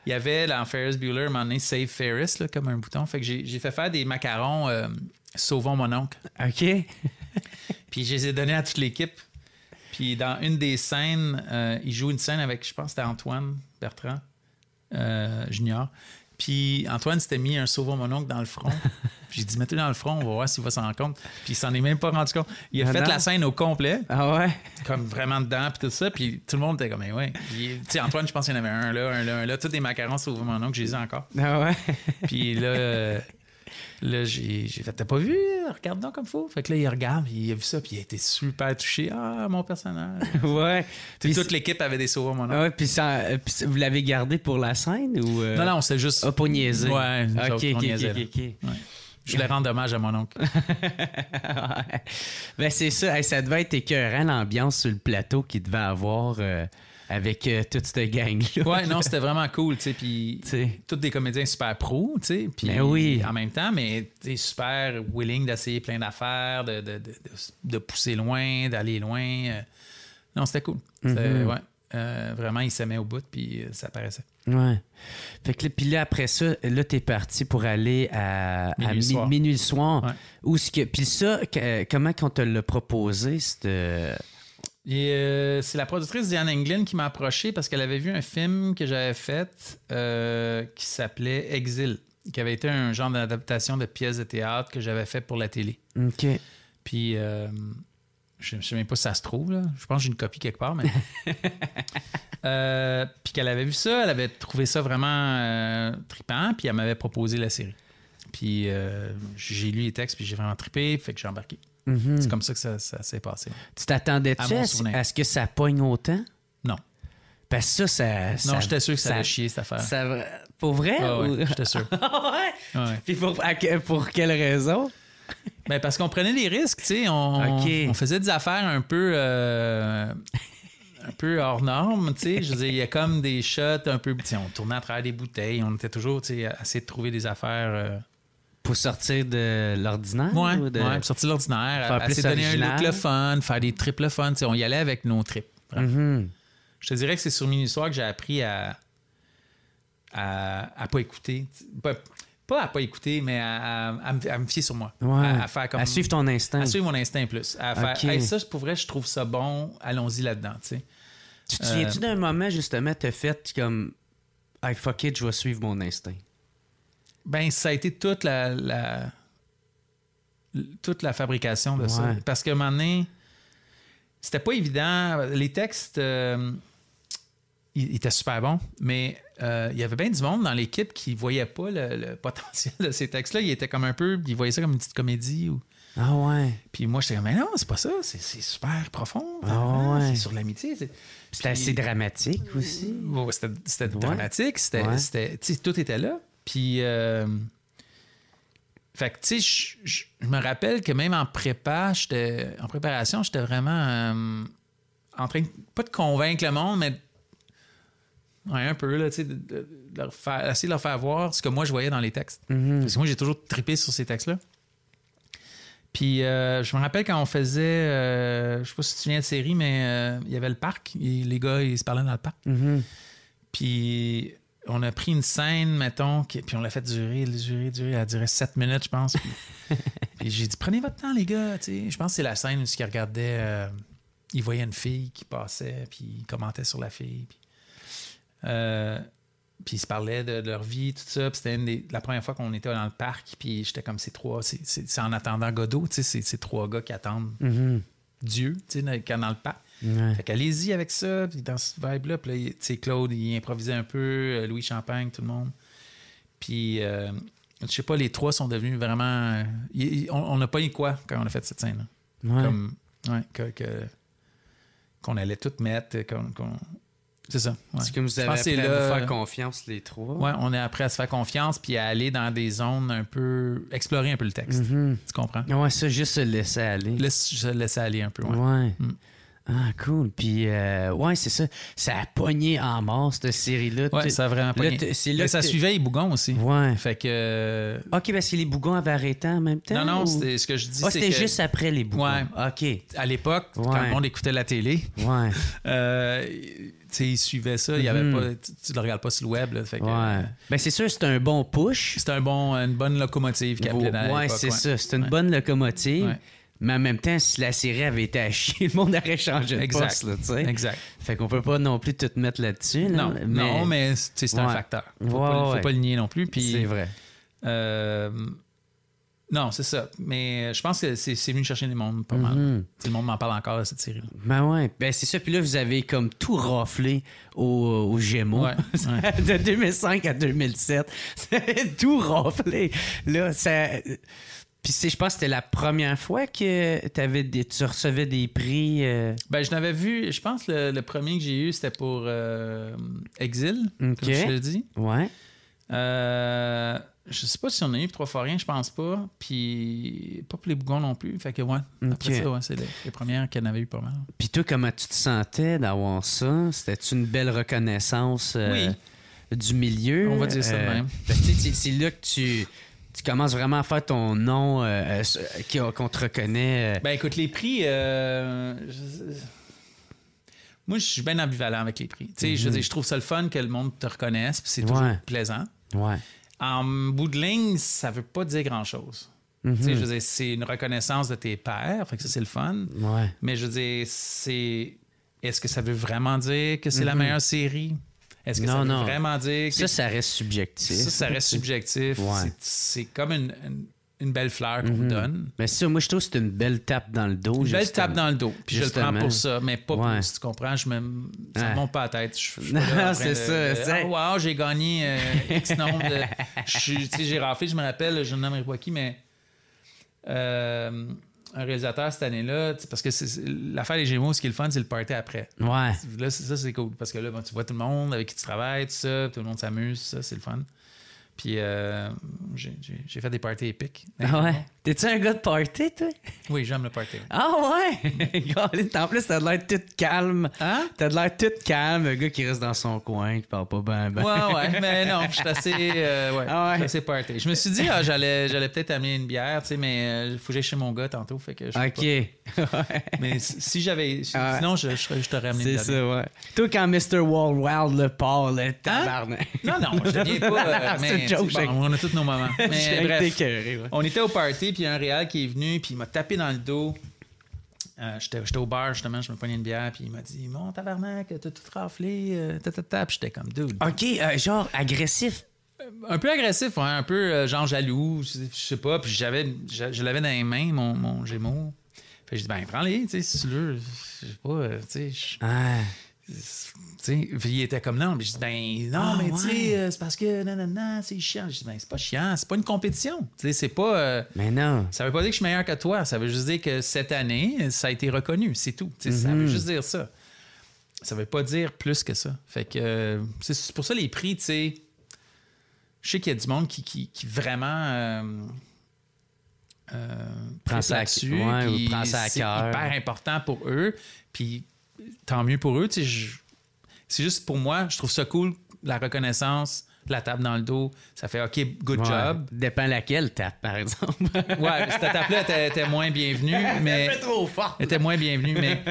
Il y avait dans Ferris Bueller, à un Save Ferris, comme un bouton. Fait que j'ai fait faire des macarons euh, Sauvons mon oncle. OK. Puis je les ai donnés à toute l'équipe. Puis dans une des scènes, il joue une scène avec, je pense, c'était Antoine Bertrand Junior. Puis Antoine s'était mis un mon oncle » dans le front. j'ai dit, « le dans le front, on va voir s'il va s'en rendre compte. Puis il s'en est même pas rendu compte. Il a ah fait la scène au complet. Ah ouais? Comme vraiment dedans, puis tout ça. Puis tout le monde était comme, mais eh ouais. Tu sais, Antoine, je pense qu'il y en avait un là, un là, un là. Tous des macarons mon oncle », j'ai les ai encore. Ah ouais? puis là, Là, j'ai fait, t'as pas vu? Regarde donc comme faut. Fait que là, il regarde, il a vu ça, puis il a été super touché. Ah, mon personnage. ouais. toute l'équipe avait des sourires, mon oncle. Ouais, puis, ça, vous l'avez gardé pour la scène ou. Euh? Non, non, c'est juste. Ah, pour niaiser. Ouais, ok, ok, ok. Je voulais rendre hommage à mon oncle.
ben, c'est ça. ça devait être écœurant l'ambiance sur le plateau qui devait avoir. Euh, avec euh, toute cette gang-là. Ouais, non, c'était
vraiment cool, tu sais, puis tous des comédiens super pros, tu sais, puis ben oui. en même temps, mais super willing d'essayer plein d'affaires, de, pousser loin, d'aller loin. Euh. Non, c'était cool. Mm-hmm. ouais, euh, vraiment, il se met au bout, puis ça paraissait. Ouais. Fait que puis là,
après ça, là, t'es parti pour aller à minuit, le, soir. minuit ce que, puis ça, comment on te l'a proposé, cette
et euh, c'est la productrice Diane Englin qui m'a approché parce qu'elle avait vu un film que j'avais fait euh, qui s'appelait Exil, qui avait été un genre d'adaptation de pièces de théâtre que j'avais fait pour la télé. OK. Puis euh, je ne sais même pas si ça se trouve, là. Je pense que j'ai une copie quelque part, mais. puis qu'elle avait vu ça, elle avait trouvé ça vraiment trippant, puis elle m'avait proposé la série. Puis j'ai lu les textes, puis j'ai vraiment trippé, fait que j'ai embarqué. Mhm. C'est comme ça que ça, s'est passé.
Tu t'attendais-tu à, ce que ça pogne autant? Non. Parce que ça, ça. non, j'étais sûr que ça, allait chier, cette affaire. Ça, pour vrai?
j'étais sûr. Ah ouais. Ouais. Puis pour, pour quelle raison? ben parce qu'on prenait des risques, tu sais. On, faisait des affaires un peu. Euh, un peu hors norme, tu sais. Je veux il y a comme des shots un peu. on tournait à travers des bouteilles, on était toujours, tu sais, à de trouver des affaires. Euh, pour sortir de l'ordinaire? Oui, sortir de l'ordinaire. Faire donner un look fun, faire des trips le fun. on y allait avec nos trips. Mm-hmm. Je te dirais que c'est sur histoire que j'ai appris à, à, pas écouter. Pas, pas à pas écouter, mais à, à, me fier sur moi. À, suivre ton instinct. À suivre mon instinct plus. À faire, ça, pour vrai, je trouve ça bon, allons-y là-dedans, tu
Tu te euh, d'un moment, justement, te fait comme, I fuck it, je vais suivre mon instinct?
Ben, ça a été toute la, toute la fabrication de ça. Parce que un moment donné, c'était pas évident. Les textes, euh, ils, étaient super bons, mais euh, il y avait bien du monde dans l'équipe qui voyait pas le, potentiel de ces textes-là. Ils étaient comme un peu, ils voyaient ça comme une petite comédie ou. Ah ouais. Puis moi, j'étais comme, mais non, c'est pas ça, c'est super profond. Ah, ah ouais. C'est sur l'amitié. C'était assez
dramatique aussi. c'était
dramatique. C'était, tout était là. Puis, euh, tu sais, je me rappelle que même en prépa, en préparation, j'étais vraiment euh, en train, pas de convaincre le monde, mais un peu, là, tu sais, de, leur faire, leur faire voir ce que moi je voyais dans les textes. Mm-hmm. Parce que moi, j'ai toujours tripé sur ces textes-là. Puis euh, je me rappelle quand on faisait, je sais pas si tu souviens de série, mais il y avait le parc, et les gars, ils se parlaient dans le parc. Mm-hmm. Puis on a pris une scène, mettons, puis on l'a fait durer, durer, durer. Elle a duré 7 minutes, je pense. puis, j'ai dit, prenez votre temps, les gars. Tu sais, je pense que c'est la scène où qui regardait, euh, Ils voyaient une fille qui passait, puis ils commentaient sur la fille. Puis, euh, ils se parlaient de, leur vie, tout ça. Puis c'était la première fois qu'on était dans le parc, puis j'étais comme, ces trois, c'est, en attendant Godot, tu sais, c'est, trois gars qui attendent mm-hmm. Dieu, tu sais, dans le parc. Ouais. Fait qu'allez-y avec ça, puis dans ce vibe-là, puis là, Claude, il improvisait un peu, euh, Louis Champagne, tout le monde. Puis, euh, je sais pas, les trois sont devenus vraiment. Euh, on n'a pas eu quoi quand on a fait cette scène-là. Comme, ouais, que, qu'on allait tout mettre, qu'on. c'est ça. Ouais. C'est que vous avez appris à faire confiance,
les trois. Oui,
on est après à se faire confiance puis à aller dans des zones un peu. explorer un peu le texte. Mm-hmm. Tu comprends? Oui, ça, juste se laisser aller. se laisser aller un peu, oui. Mm. Ah, cool. Puis, euh, ouais,
c'est ça. Ça a pogné en mort, cette série-là. Ouais, ça a vraiment pogné. c'est là ça suivait les bougons aussi. Ouais. Fait que. Euh, OK, parce que les bougons avaient arrêté en même temps. Non, non, c'est ce que je dis. Ah, c'était juste
après les bougons. Ouais. OK. À l'époque, quand le monde écoutait la télé. Ouais. euh, ils suivaient ça. Il y avait mhm. pas, tu, ne le regardes pas sur le web. fait que, ouais. Euh, ben, c'est sûr, c'est un bon push. C'est un bon, une bonne locomotive qui a Ouais, c'est ça. C'est une bonne locomotive.
Mais en même temps, si la série avait été à chier, le monde aurait changé de exact. Fait qu'on peut pas non plus tout mettre là-dessus.
non, mais, c'est un facteur. Faut, pas, pas le nier non plus. C'est vrai. Euh, non, c'est ça. Mais euh, je pense que c'est venu chercher les mondes. pas mal. Mm-hmm. Le monde m'en parle encore cette série Ben ouais. Ben c'est ça. Puis là, vous avez comme
tout raflé au, Gémeaux. de 2005 à 2007. tout raflé. Là, ça puis je pense que c'était la première fois que avais tu recevais des prix. Euh.
Ben, je n'avais vu, je pense le, le premier que j'ai eu, c'était pour euh, Exil, comme je te dis. Ouais. Euh, je sais pas si on a eu trois fois rien, je pense pas. Puis pas pour les bougons non plus. Fait que ouais, après ça, ouais, c'est les, premières qu'elle avait eu pas mal.
Puis toi, comment tu te sentais d'avoir ça? C'était une belle reconnaissance euh, du milieu? On va dire ça de même. c'est là que tu tu commences vraiment à faire ton nom euh, euh, euh, qu'on te reconnaît?
Ben écoute, les prix, moi je suis bien ambivalent avec les prix. je, mhm. je, trouve ça le fun que le monde te reconnaisse, c'est toujours plaisant. En bout de ligne, ça veut pas dire grand-chose. Mhm. Je c'est une reconnaissance de tes pairs, fait que ça c'est le fun. Mais je veux c'est... Est-ce que ça veut vraiment dire que c'est la mhm. meilleure série? Est-ce que ça veut vraiment dire que... Ça, ça reste subjectif. Ça, ça reste subjectif. C'est comme une, une belle fleur qu'on vous mm-hmm. donne. Mais ça, moi, je trouve que c'est une belle tape dans le dos. Une belle tape dans le dos. Puis je le prends pour ça, mais pas pour... Si Tu comprends? Je me... Ça ne monte pas à la tête. non, c'est ça. Ah, wow, j'ai gagné euh, X nombre de... Je sais, j'ai raflé, je me rappelle, je ne nommerai pas qui, mais... Euh un réalisateur cette année-là, parce que l'affaire des Gémeaux, ce qui est le fun, c'est le party après. Ouais. Là, ça, c'est cool. Parce que là, ben, tu vois tout le monde avec qui tu travailles, tout ça, tout le monde s'amuse, ça, c'est le fun. Puis euh, j'ai fait des parties épiques. Ah ouais. T'es-tu un gars de party, toi? Oui, j'aime le party. Ah ouais? en plus, t'as de l'air tout calme. Hein? T'as de l'air
tout calme, un gars qui reste dans son coin, qui parle pas ben ben. Ouais, ouais, mais non, je suis assez,
euh, ouais, ah, assez party. Je me suis dit, ah, j'allais, j'allais peut-être amener une bière, tu sais, mais il euh, faut que j'aille chez mon gars tantôt, fait que je OK. mais si j'avais... Ah, sinon, je, je, je une bière. C'est ça, ouais.
Toi, quand Mr. Wild Wild le parle, le hein? tabarnak.
Hein? Non, non, je deviens pas... Euh, C'est une joke, bon, on a tous nos moments. Mais on était au party, puis il y a un réel qui est venu, puis il m'a tapé dans le dos. Euh, j'étais au bar, justement, je me prenais une bière, puis il m'a dit Mon tabarnak, t'as tout raflé, euh, ta, Puis j'étais comme dude. OK, euh, genre agressif. Euh, un peu agressif, un peu genre jaloux, je sais pas. Puis j'avais, je, l'avais dans les mains, mon, mon Gémeaux. Fait j'ai dit Ben, prends-les, tu sais, si tu Je sais pas, tu sais. Ah sais, il était comme non, mais je dis ben non, ah, mais tu sais, euh, c'est parce que non, non, non, c'est chiant. Je dis ben c'est pas chiant, c'est pas une compétition. Tu sais, c'est pas. Euh, mais non. Ça veut pas dire que je suis meilleur que toi. Ça veut juste dire que cette année, ça a été reconnu, c'est tout. tu sais Ça veut mhm. juste dire ça. Ça veut pas dire plus que ça. Fait que euh, c'est pour ça les prix, tu sais. Je sais qu'il y a du monde qui, qui, vraiment. Euh, prend ça, ouais, prend à cœur. C'est hyper important pour eux. Puis tant mieux pour eux. C'est juste pour moi, je trouve ça cool, la reconnaissance, la tape dans le dos. Ça fait OK, good job. Dépend laquelle tape, par exemple. ouais, cette table là était moins bienvenue. Mais, t'étais trop fort. était moins bienvenue, mais.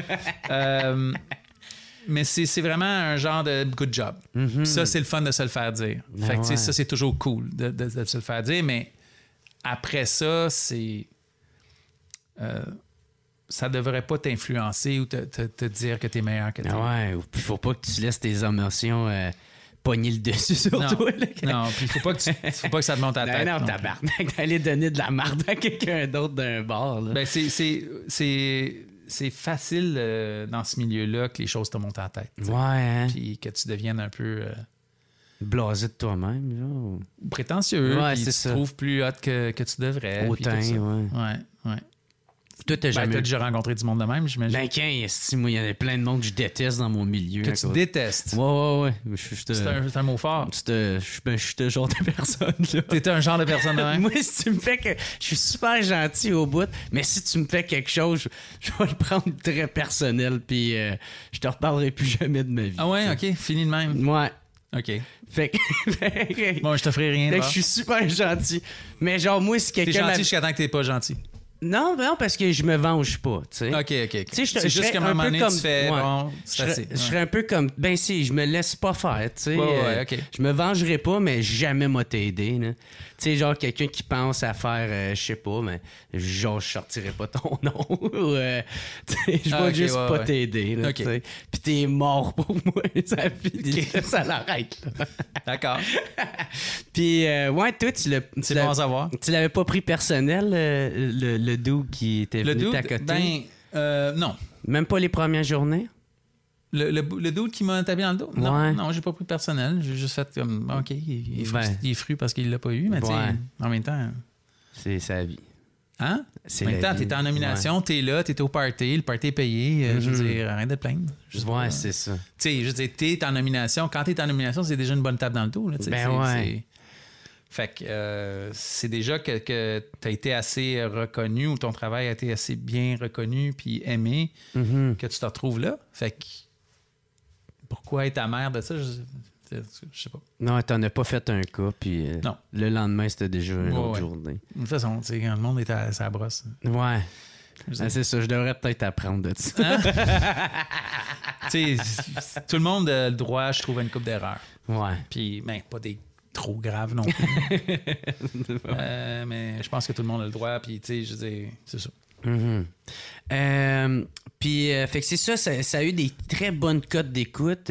mais c'est vraiment un genre de good job. Mhm. Ça, c'est le fun de se le faire dire. Ben ça, c'est toujours cool de, se le faire dire, mais après ça, c'est. Euh, ça devrait pas t'influencer ou te, te, te, dire que tu es meilleur que toi. Ouais, il
faut pas que tu laisses tes émotions euh, pogner le dessus sur toi. Non, puis faut pas que tu,
faut pas que ça te monte à la tête. Non,
tabarnak, d'aller donner de la marde
à quelqu'un d'autre d'un bar. Ben, c'est, c'est, c'est, c'est facile euh, dans ce milieu-là que les choses te montent à la tête. Ouais. Hein. Puis que tu deviennes un peu. Euh, blasé de toi-même. Prétentieux. Ouais, c'est tu te trouves plus hot que, que tu devrais. Autain, ouais. Ouais, ouais. Toi, t'as ben, jamais. Ben, déjà rencontré du monde de même, j'imagine. Ben, quand, moi, il y en a plein de monde que je déteste dans mon milieu.
Que tu détestes. Ouais, ouais, ouais. C'est un, mot fort. Je suis le ben, genre de personne, T'es un genre de personne de même. moi, si tu me fais que. Je suis super gentil au bout, mais si tu me fais quelque chose, je, vais le prendre très personnel, puis euh, je te reparlerai plus jamais
de ma vie. Ah, ouais, ok. Fini de même. Ouais. OK. Fait que. bon, je te ferai rien. Fait que je suis super gentil. Mais genre, moi, si quelqu'un. T'es gentil jusqu'à temps que t'es pas gentil.
Non, non, parce que je me venge pas, tu sais. OK, OK. C'est juste qu'à un, moment donné, tu fais, bon, je, serais, un peu comme, ben si, je me laisse pas faire, tu sais. Euh, je me vengerai pas, mais jamais m'a t'aider, tu sais, genre quelqu'un qui pense à faire, euh, je sais pas, mais genre, je sortirai pas ton nom, euh, je vais ah, juste pas t'aider, là, Puis t'es mort pour moi, ça finit, ça l'arrête, D'accord. Puis, ouais, toi, tu savoir. Tu l'avais pas pris personnel, le le doux qui était venu dude, côté. Ben,
euh, non. Même pas les premières journées? Le, doute qui m'a tapé dans le dos? Non, non j'ai pas pris personnel. J'ai juste fait comme, OK, il, est, fru, ben. parce qu'il l'a pas eu, mais en même temps. C'est sa vie. Hein? En même temps, t'es en nomination, t'es là, t'es au party, le party est payé. Euh, je veux mhm. dire, rien de plaindre. ouais, c'est ça. Tu sais, je veux dire, t'es en nomination. Quand t'es en nomination, c'est déjà une bonne table dans le dos. ben ouais. Fait que euh, c'est déjà que, tu as été assez reconnu ou ton travail a été assez bien reconnu puis aimé mm-hmm. que tu te retrouves là. Fait que pourquoi être amère de ça? Je, sais pas.
Non, t'en as pas fait un cas, puis euh, non. le lendemain, c'était déjà une autre journée.
De toute façon, le monde est à sa brosse. Ouais. Ah, c'est ça, je devrais peut-être apprendre de ça. Hein? sais, tout le monde a le droit, je trouve, une coupe d'erreur. Ouais. Puis, ben, pas des trop grave non plus. Euh, mais je pense que tout le monde a le droit, puis tu sais, je c'est ça. Mm-hmm.
Euh, puis, euh, fait que c'est ça, ça, a eu des très bonnes cotes d'écoute.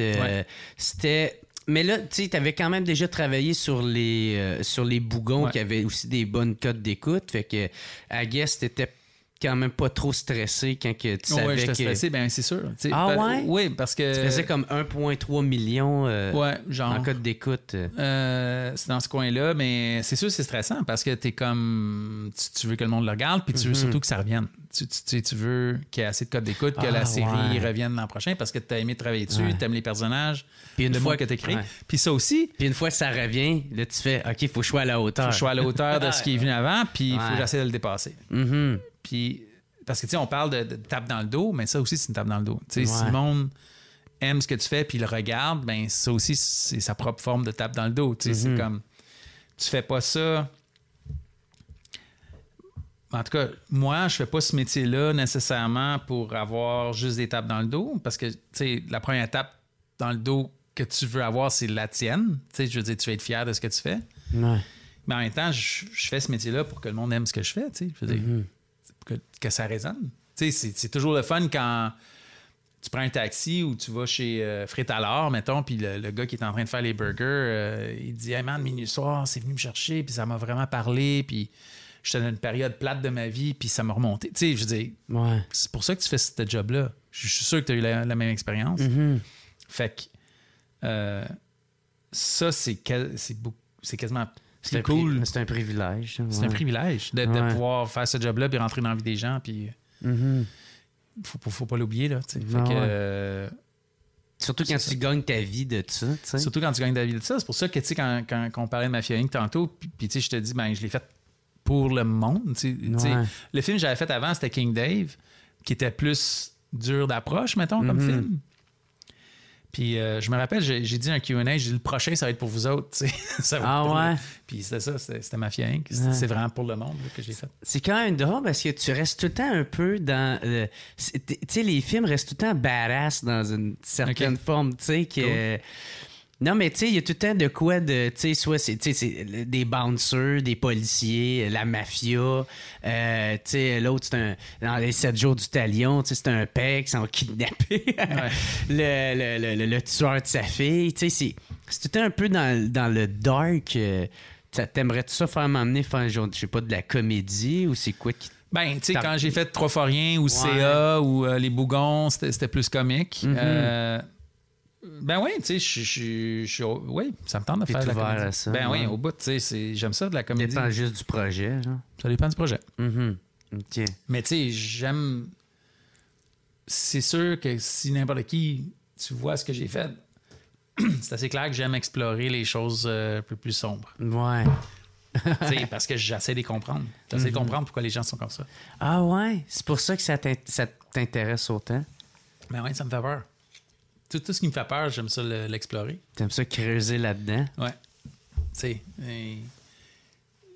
C'était. Mais là, tu sais, avais quand même déjà travaillé sur les, sur les bougons qui avaient aussi des bonnes cotes d'écoute. Fait que, à était quand même pas trop stressé quand que tu savais ouais, stressé, ben, c'est sûr. Ah ouais? Oui, parce que... Tu faisais comme 1,3 million euh, genre. en code d'écoute. Euh.
Euh, c'est dans ce coin-là, mais c'est sûr c'est stressant parce que tu es comme... Tu, veux que le monde le regarde, puis tu veux mhm. surtout que ça revienne. Tu, veux qu'il y ait assez de code d'écoute, que ah la série revienne l'an prochain parce que tu as aimé travailler dessus, tu aimes les personnages, puis une fois que écris. Puis ça aussi... Puis une fois que ça revient, là, tu fais « OK, il faut choisir à la hauteur. » Faut choisir à la hauteur de ce qui est venu avant, puis il faut j'essaie de le dépasser. Mhm. Puis, parce que, tu sais, on parle de, tape dans le dos, mais ça aussi, c'est une tape dans le dos. Tu sais, si le monde aime ce que tu fais puis le regarde, ben ça aussi, c'est sa propre forme de tape dans le dos. Tu sais, C'est mhm. comme, tu fais pas ça. En tout cas, moi, je fais pas ce métier-là nécessairement pour avoir juste des tapes dans le dos, parce que, tu sais, la première tape dans le dos que tu veux avoir, c'est la tienne. Tu sais, je veux dire, tu vas être fier de ce que tu fais. Mais en même temps, je, fais ce métier-là pour que le monde aime ce que je fais. Tu sais, mhm que, ça résonne. C'est, c'est toujours le fun quand tu prends un taxi ou tu vas chez euh, mettons, puis le, gars qui est en train de faire les burgers, euh, il dit Hey man, minuit soir, c'est venu me chercher, puis ça m'a vraiment parlé, puis j'étais dans une période plate de ma vie, puis ça m'a remonté. Tu sais, je dis ouais. C'est pour ça que tu fais ce job-là. Je suis sûr que tu as eu la, même expérience. Mm-hmm. Fait euh, ça, c'est, c'est quasiment c'était cool. c'était un privilège. C'est un privilège hein, de, de pouvoir faire ce job-là puis rentrer dans la vie des gens. Puis. ne mm-hmm. faut, faut, pas l'oublier, là. Euh, Surtout quand tu gagnes ta vie de ça. Surtout quand tu gagnes ta vie de ça. C'est pour ça que, tu sais, quand, quand, on parlait de Mafia Inc. tantôt, puis, je te dis, ben, je l'ai fait pour le monde. Le film que j'avais fait avant, c'était King Dave, qui était plus dur d'approche, mettons, comme mm-hmm. film. Puis euh, je me rappelle, j'ai, dit un QA, j'ai dit le prochain, ça va être pour vous autres. ça va ah ouais? Puis c'était ça, c'était ma Inc. Hein, c'est, vraiment pour le monde que j'ai fait.
C'est quand même drôle parce que tu restes tout le temps un peu dans. Euh, tu sais, les films restent tout le temps badass dans une certaine forme. Tu sais, que. Non, mais tu sais, il y a tout le temps de quoi de. Tu sais, soit c'est des bouncers, des policiers, la mafia. Euh, tu sais, l'autre, c'est un. Dans les 7 jours du talion, tu sais, c'est un pec, ils ont kidnappé le, le, le, tueur de sa fille. Tu sais, c'est tout le un peu dans, le dark. Euh, t'aimerais-tu ça faire m'emmener faire un je sais pas, de la comédie ou c'est quoi qui
ben, tu sais, quand j'ai fait Trois fois ou CA ou euh, Les Bougons, c'était plus comique. Mm-hmm. euh, Mm. Ben oui, tu sais, je, suis... oui, ça me tente de faire de la à ça, ben oui, au bout, tu sais, j'aime ça de la comédie. Dépend juste du projet. Genre. Ça dépend du projet. Mm-hmm. OK. Mais tu sais, j'aime. C'est sûr que si n'importe qui, tu vois ce que j'ai fait, c'est assez clair que j'aime explorer les choses un euh, peu plus sombres. Ouais. Tu sais, parce que j'essaie de comprendre. J'essaie de mm-hmm. comprendre pourquoi les gens sont comme ça.
Ah ouais? C'est pour ça que ça ça t'intéresse autant?
Ben oui, ça me fait peur. Tout, ce qui me fait peur, j'aime ça l'explorer.
T'aimes ça creuser là-dedans?
Ouais. Tu sais,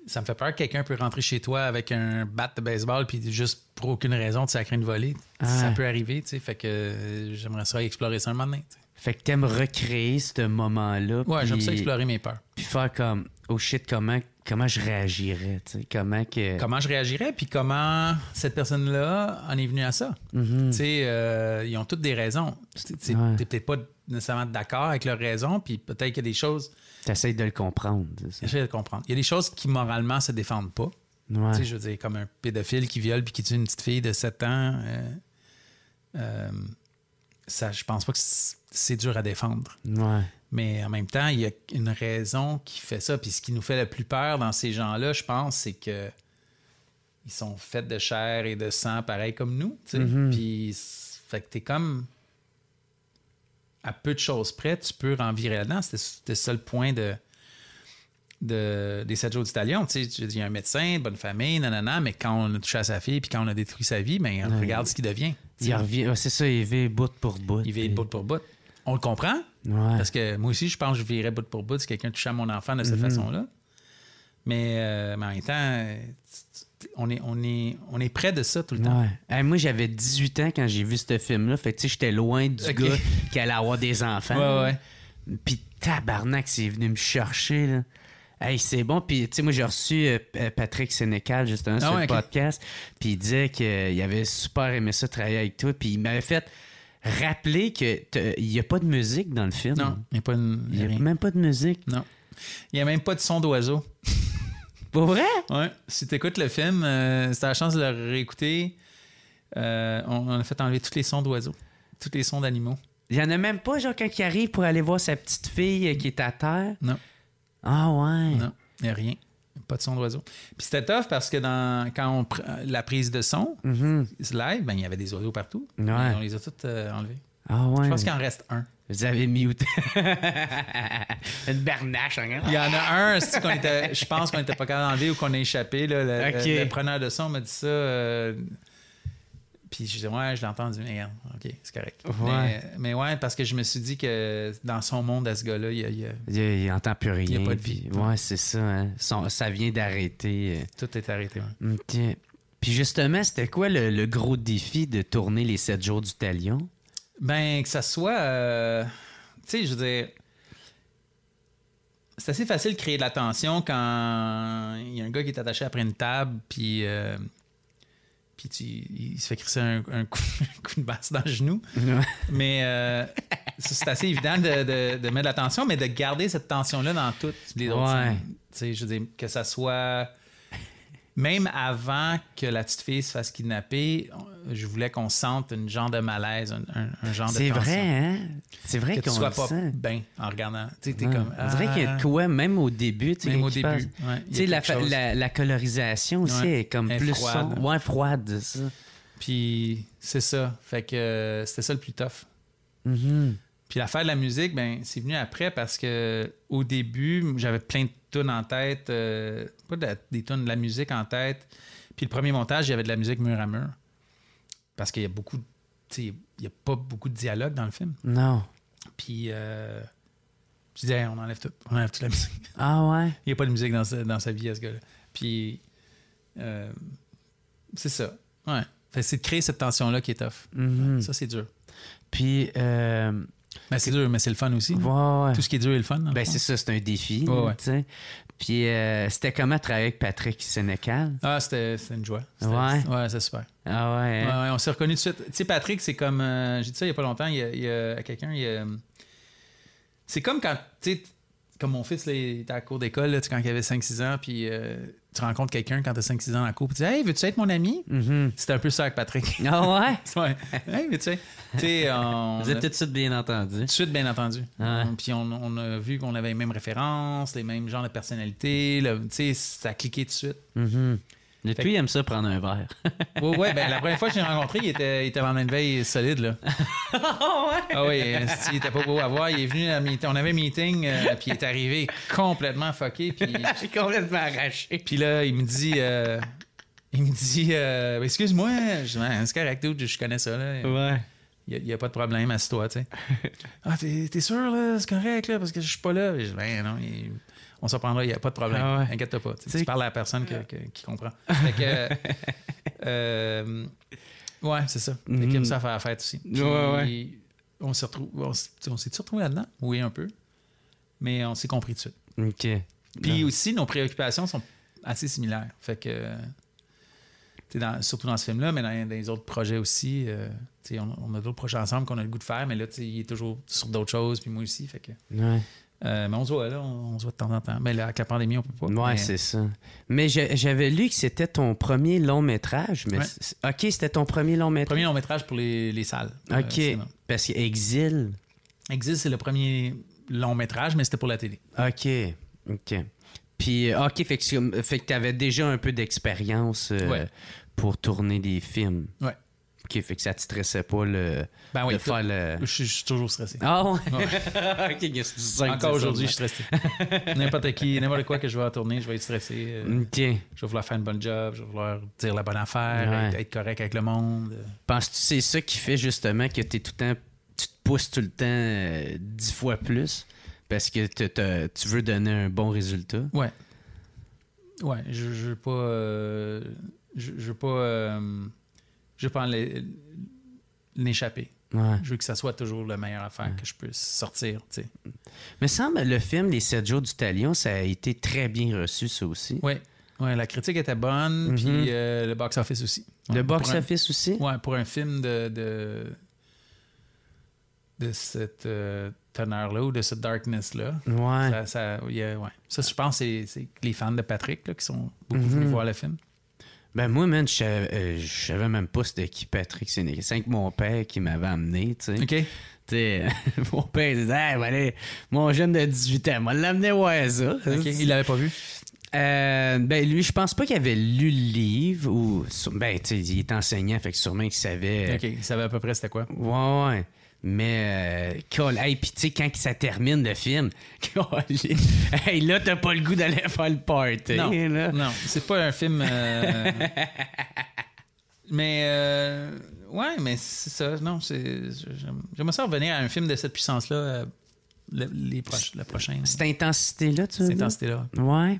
ça me fait peur que quelqu'un peut rentrer chez toi avec un bat de baseball puis juste pour aucune raison, tu sais, une voler voler. Ah ça peut arriver, tu sais. Fait que euh, j'aimerais ça explorer ça un moment donné. Fait que t'aimes recréer ce moment-là. Ouais, j'aime ça explorer mes peurs.
Puis faire comme, oh shit, comment, comment je réagirais, tu sais, comment que... Comment je
réagirais, puis comment cette personne-là en est venue à ça. Mhm. Tu sais, euh, ils ont toutes des raisons. Tu n'es peut-être pas nécessairement d'accord avec leurs raisons, puis peut-être qu'il y a des choses... T'essayes de le comprendre. J'essaie de comprendre. Il y a des choses qui, moralement, se défendent pas. Ouais. Tu sais, je veux dire, comme un pédophile qui viole puis qui tue une petite fille de 7 ans... Euh, euh, ça, je pense pas que c'est dur à défendre. Mais en même temps, il y a une raison qui fait ça. Puis ce qui nous fait la plus peur dans ces gens-là, je pense, c'est que ils sont faits de chair et de sang, pareil comme nous. Tu mm-hmm. Puis fait que t'es comme à peu de choses près, tu peux renvirer là-dedans. C'était ça le point de de, des 7 jours d'Italion. Tu sais, il y a un médecin, bonne famille, nanana, mais quand on a touché à sa fille puis quand on a détruit sa vie, ben, on regarde ce qu'il devient. Il c'est ça, il vit bout pour bout. Il vit bout pour bout. On le comprend. Parce que moi aussi, je pense que je vivrais bout pour bout si quelqu'un touchait à mon enfant de cette mhm. façon-là. Euh, mais, en même temps, on est, on, est, on est près de ça tout le temps.
moi, j'avais 18 ans quand j'ai vu ce film-là. Fait que j'étais loin du gars qui allait avoir des enfants. Ouais, ouais. Puis tabarnak, c'est venu me chercher. Là. Hey, c'est bon. Puis, tu sais, moi, j'ai reçu euh, euh, Patrick Sénécal, justement, ah sur le podcast. Puis, il disait qu'il euh, avait super aimé ça, travailler avec toi. Puis, il m'avait fait rappeler qu'il n'y a pas de musique dans le film. Non, il n'y a, pas même pas de musique. Non.
Il n'y a même pas de son d'oiseau. Pour vrai? Oui. Si tu écoutes le film, si tu la chance de le réécouter, on, a fait enlever tous les sons d'oiseaux, tous les sons d'animaux. Il n'y en a même pas, genre, quand qui arrive pour aller voir sa petite fille qui est à terre. Non. Ah ouais? Non, il n'y a rien. Pas de son d'oiseau. Puis c'était tough parce que dans, quand on euh, la prise de son, mm-hmm. live, ben, il y avait des oiseaux partout. On les a tous euh, enlevés. Ah ouais? Je pense qu'il en reste un. Vous avez mute Une bernache. Hein? Il y en a un, qu'on était, je pense qu'on n'était pas capable d'enlever ou qu'on a échappé. Là, le, preneur de son m'a dit ça. Euh, puis je disais, ouais, je l'entends entendu, mais ok, c'est correct. Mais, ouais, parce que je me suis dit que dans son monde, à ce gars-là, il, il,
il, il, entend plus rien. Il n'y a pas de vie. ouais, c'est ça. Hein.
ça vient d'arrêter. Euh. Tout est arrêté.
Puis justement, c'était quoi le, gros défi de tourner les sept jours du talion?
Ben, que ça soit. Euh, tu sais, je veux dire c'est assez facile de créer de la tension quand il y a un gars qui est attaché après une table, puis euh, puis il se fait crisser un, coup, de basse dans le genou. Mais euh, c'est assez évident de, mettre de la tension, mais de garder cette tension-là dans toutes les autres. Tu sais, je veux que ça soit même avant que la petite fille se fasse kidnapper, je voulais qu'on sente une genre de malaise, un, genre de C'est vrai, hein? C'est vrai qu'on tu qu pas bien en regardant. C'est vrai qu'il y
quoi, même au début. au début. sais, la,
colorisation aussi est comme plus froide. froide, Puis c'est ça. Fait que c'était ça le plus tough. -hmm. Puis l'affaire de la musique, ben, c'est venu après parce que au début, j'avais plein de tunes en tête, euh, pas des tunes, de la musique en tête. Puis le premier montage, il y avait de la musique mur à mur. Parce qu'il y a beaucoup, il n'y a pas beaucoup de dialogue dans le film. Non. Puis euh, je disais, on enlève tout, on enlève toute la musique. Ah ouais? il n'y a pas de musique dans sa, dans vie à ce gars-là. Puis euh, c'est ça. Ouais. c'est de créer cette tension-là qui est tough. Mm-hmm. Ça, c'est dur. Puis euh, ben, c'est dur, mais c'est le fun aussi. Tout ce qui est dur est le fun. ben, c'est ça, c'est un défi. Puis euh,
c'était comment travailler avec Patrick Sénécal?
Ah, c'était une joie.
Ouais. Ouais, c'est super. Ah ouais.
on s'est reconnus tout de suite. Tu sais, Patrick, c'est comme. Euh, j'ai dit ça il n'y a pas longtemps, il y a, quelqu'un. C'est comme quand. Tu sais, comme mon fils, était à la cour d'école quand il avait 5-6 ans, puis euh, tu rencontres quelqu'un quand tu as 5-6 ans en couple et tu dis Hey, veux-tu être mon ami mm-hmm. C'était un peu ça avec Patrick. Ah ouais Ouais. Hey, veux-tu sais, on... Vous êtes tout de suite bien entendu. Tout de suite bien entendu. Ah puis on, on, a vu qu'on avait les mêmes références, les mêmes genres de personnalités. Tu sais, ça a cliqué tout de suite. Mm-hmm. Depuis, il aime ça prendre un verre. oui, ouais, ben, la première fois que j'ai rencontré, il était, il était en une veille solide. Là. Ah ouais. Ah oui, euh, il était pas beau à voir. Il est venu, à on avait un meeting, euh, puis il est arrivé complètement fucké. J'ai complètement arraché. Puis là, il me dit... Euh, il me dit, euh, excuse-moi, je je connais ça. Là. Ouais il n'y a, pas de problème, assis-toi, tu sais. ah, t'es, sûr, là, c'est correct, là, parce que je suis pas là. Ben, non, on s'en prendra, il n'y a pas de problème. Ah Inquiète-toi pas. Tu, parles à la personne qui comprend. Fait que, euh, ouais, c'est ça. Mm -hmm. ça fait la fête aussi. On s'est retrouvé, retrouvé là-dedans? Oui, un peu. Mais on s'est compris tout de suite. OK. Puis ah. aussi, nos préoccupations sont assez similaires. Fait que surtout dans ce film-là, mais dans, les autres projets aussi. Euh, on, a d'autres projets ensemble qu'on a le goût de faire, mais là, il est toujours sur d'autres choses, puis moi aussi. Fait que, euh, mais on se voit, on, se voit de temps en temps. Mais avec la pandémie, on
peut pas. Ouais, c'est ça. Mais j'avais lu que c'était ton premier long métrage. Mais OK, c'était ton premier
long métrage. Premier long métrage pour les, salles. Euh, OK. Parce que Exil. Exil, c'est le premier long métrage, mais c'était pour la télé. OK. OK. Puis, euh, ok, fait
que, tu avais déjà un peu d'expérience euh, pour tourner des films. Ouais.
Ok, fait que ça te stressait pas le, ben oui, de faire le... Je, suis toujours stressé. Ah ouais?
ouais. Encore aujourd'hui, je suis stressé.
n'importe qui, n'importe quoi que je vais tourner, je vais être stressé. ok. Euh. Mm, je vais vouloir faire une bonne job, je vais vouloir dire la bonne affaire, être, correct avec le monde.
Penses-tu que c'est ça qui fait justement que es tout le temps, tu te pousses tout le temps dix fois plus? Parce que tu veux donner un bon résultat.
Ouais. Ouais, je, je veux pas. Euh, je, je, veux pas. Euh, je veux pas l'échapper. Ouais. Je veux que ça soit toujours la meilleure affaire que je puisse sortir. sais.
Mais semble le film Les 7 jours du Talion, ça a été très bien reçu, ça
aussi. Oui. Ouais, la critique était bonne, mm-hmm. puis euh, le box-office aussi. le box-office aussi? ouais pour un film de, de, cette là ou de ce darkness-là. Ouais. Ça, ouais. ça, je pense, c'est, c'est les fans de Patrick là, qui sont beaucoup mhm. venus voir le film. Ben moi, man, je savais,
euh, savais même pas c'était qui Patrick Sénégal. C'est que mon père qui m'avait amené, tu sais. OK. mon père disait allez, mon jeune de 18 ans, m'a l'amené ouais ça. Il l'avait pas vu? Euh, ben lui, je pense pas qu'il avait lu le livre ou ben tu il est enseignant, fait que sûrement qu'il savait. Ok, il savait à peu près c'était quoi. Ouais, ouais. Mais, euh, Hey, puis tu sais, quand ça termine le film, hey, là, t'as pas le goût d'aller faire le party. Non, c'est pas un film. Euh,
mais, euh, ouais, mais c'est ça. Non, c'est. me sens revenir à un film de cette puissance-là. Euh, la les proches, Cette intensité-là, tu Cette intensité-là.
Ouais.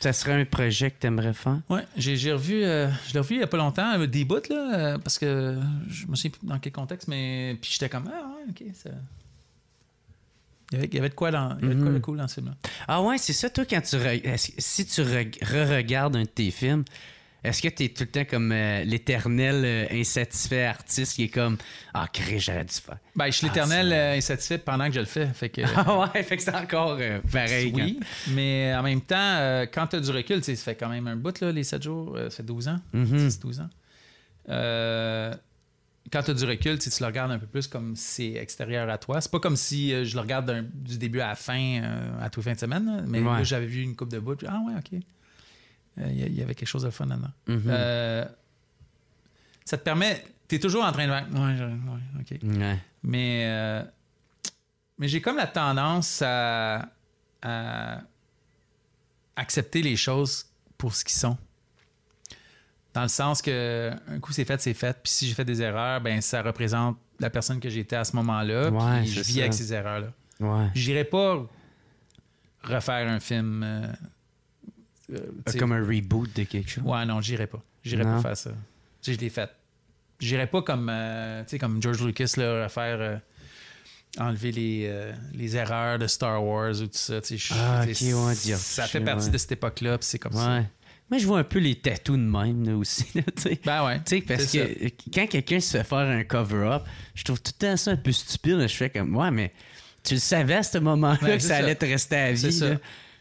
Ça serait un projet que tu aimerais faire?
Oui, j'ai revu, euh, je l'ai revu il n'y a pas longtemps, euh, des là, euh, parce que je me sais dans quel contexte, mais puis j'étais comme, ah, ok, ça. Il y, avait, de quoi, le il de mhm. cool dans ce film-là. Ah ouais,
c'est ça, toi, quand tu. Si tu re... re regardes un de tes films, est-ce que tu es tout le temps comme euh, l'éternel euh, insatisfait artiste qui est comme Ah, crée, j'aurais dû faire?
Ben, je suis ah, l'éternel euh, insatisfait pendant que je le fais. Fait que, ah ouais, fait que c'est encore pareil. Oui, mais en même temps, quand tu as du recul, ça fait quand même un bout, les 7 jours, ça fait 12 ans, 12 mhm. ans. quand tu as du recul, tu le regardes un peu plus comme c'est extérieur à toi. C'est pas comme si je le regarde du début à la fin, à tout fin de semaine, mais ouais. j'avais vu une coupe de bout. Ah ouais, ok. Euh, il y, avait quelque chose de fun là-dedans. Mm-hmm. Euh, ça te permet. Tu es toujours en train de. Ouais, OK. Mais, euh, mais j'ai comme la tendance à, accepter les choses pour ce qu'ils sont. Dans le sens que un coup c'est fait, c'est fait. Puis si j'ai fait des erreurs, ben ça représente la personne que j'étais à ce moment-là. puis je vis avec ces erreurs-là. J'irai pas refaire un film. Euh, ah, comme un reboot de quelque chose. Ouais, non, j'irai pas. J'irai pas faire ça. Tu je l'ai fait. J'irai pas comme, euh, comme George Lucas, à faire euh, enlever les, les, erreurs de Star Wars ou tout ça. Ah, ça fait partie de cette époque-là, c'est
comme ouais. ça. Moi, je vois un peu les tattoos de même là, aussi. Ben ouais. parce que quand quelqu'un se fait faire un cover-up, je trouve tout le temps ça un peu stupide. je fais comme, ouais, mais tu le savais à ce moment-là que ça, allait te rester à vie. ça.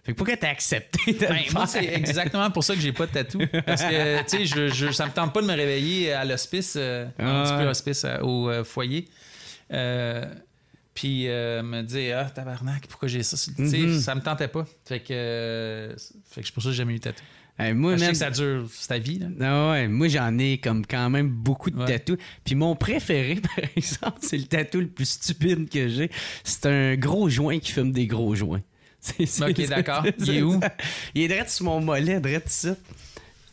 Fait que
pourquoi t'as accepté ben, Moi, c'est exactement pour ça que j'ai pas de tatou. Parce que, tu sais, je, ça me tente pas de me réveiller à l'hospice, euh, un petit peu ah. hospice euh, au euh, foyer. puis me dire, ah, tabarnak, pourquoi j'ai ça? Tu sais, mm-hmm. ça me tentait pas. Fait que, fait que c'est pour ça que j'ai jamais eu de tatou. Eh, moi, même... ça dure ta vie. Là.
Ah ouais, moi, j'en ai comme quand même beaucoup de tatou. Puis mon préféré, par exemple, c'est le tatou le plus stupide que j'ai. C'est un gros joint qui fume des gros joints ok, d'accord. Il est où? Il est direct sur mon mollet, direct ici.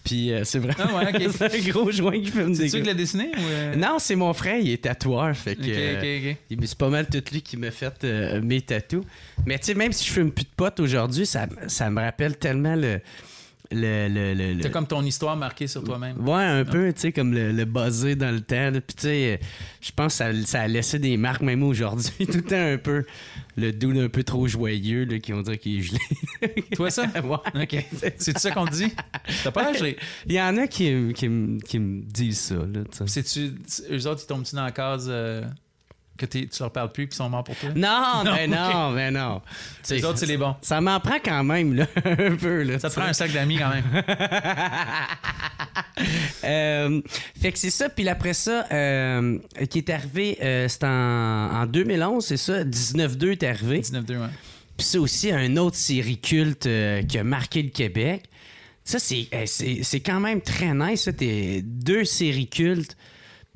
Puis euh, c'est vraiment ah c'est un gros joint qui fait me C'est tu qui l'as
dessiné ou euh?
Non, c'est mon frère, il est tatoueur. Fait que, okay, euh, C'est pas mal tout lui qui m'a fait mes tatous. Mais tu sais, même si je fume plus de potes aujourd'hui, ça me rappelle tellement le le. T'as comme
ton histoire marquée sur toi-même.
Ouais, un ah. peu, tu sais, comme le, basé dans le temps. Puis, tu sais, je pense que ça, a laissé des marques, même aujourd'hui, tout le temps un peu. Le doux un peu trop joyeux, là, qui ont dire qu'il est gelé.
Toi, ça? ouais. OK. C'est-tu ça qu'on dit? T'as pas gelé? Il y en a qui, me disent ça, là, tu sais. tu Eux autres, ils tombent-tu dans la case. Euh, que tu leur parles plus qu'ils sont morts pour toi? Non, mais ben non, mais
ben non. Les autres, c'est les bons. Ça, m'en prend quand même, là, un peu. Là, ça te prend un sac d'amis quand même. Euh, fait que c'est ça. Puis après ça, euh, qui est arrivé, euh, c'est en, 2011, c'est ça? 19-2 est arrivé. 19-2, ouais. Puis c'est aussi un autre série culte qui a marqué le Québec. Ça, c'est quand même très nice. T'es deux séries cultes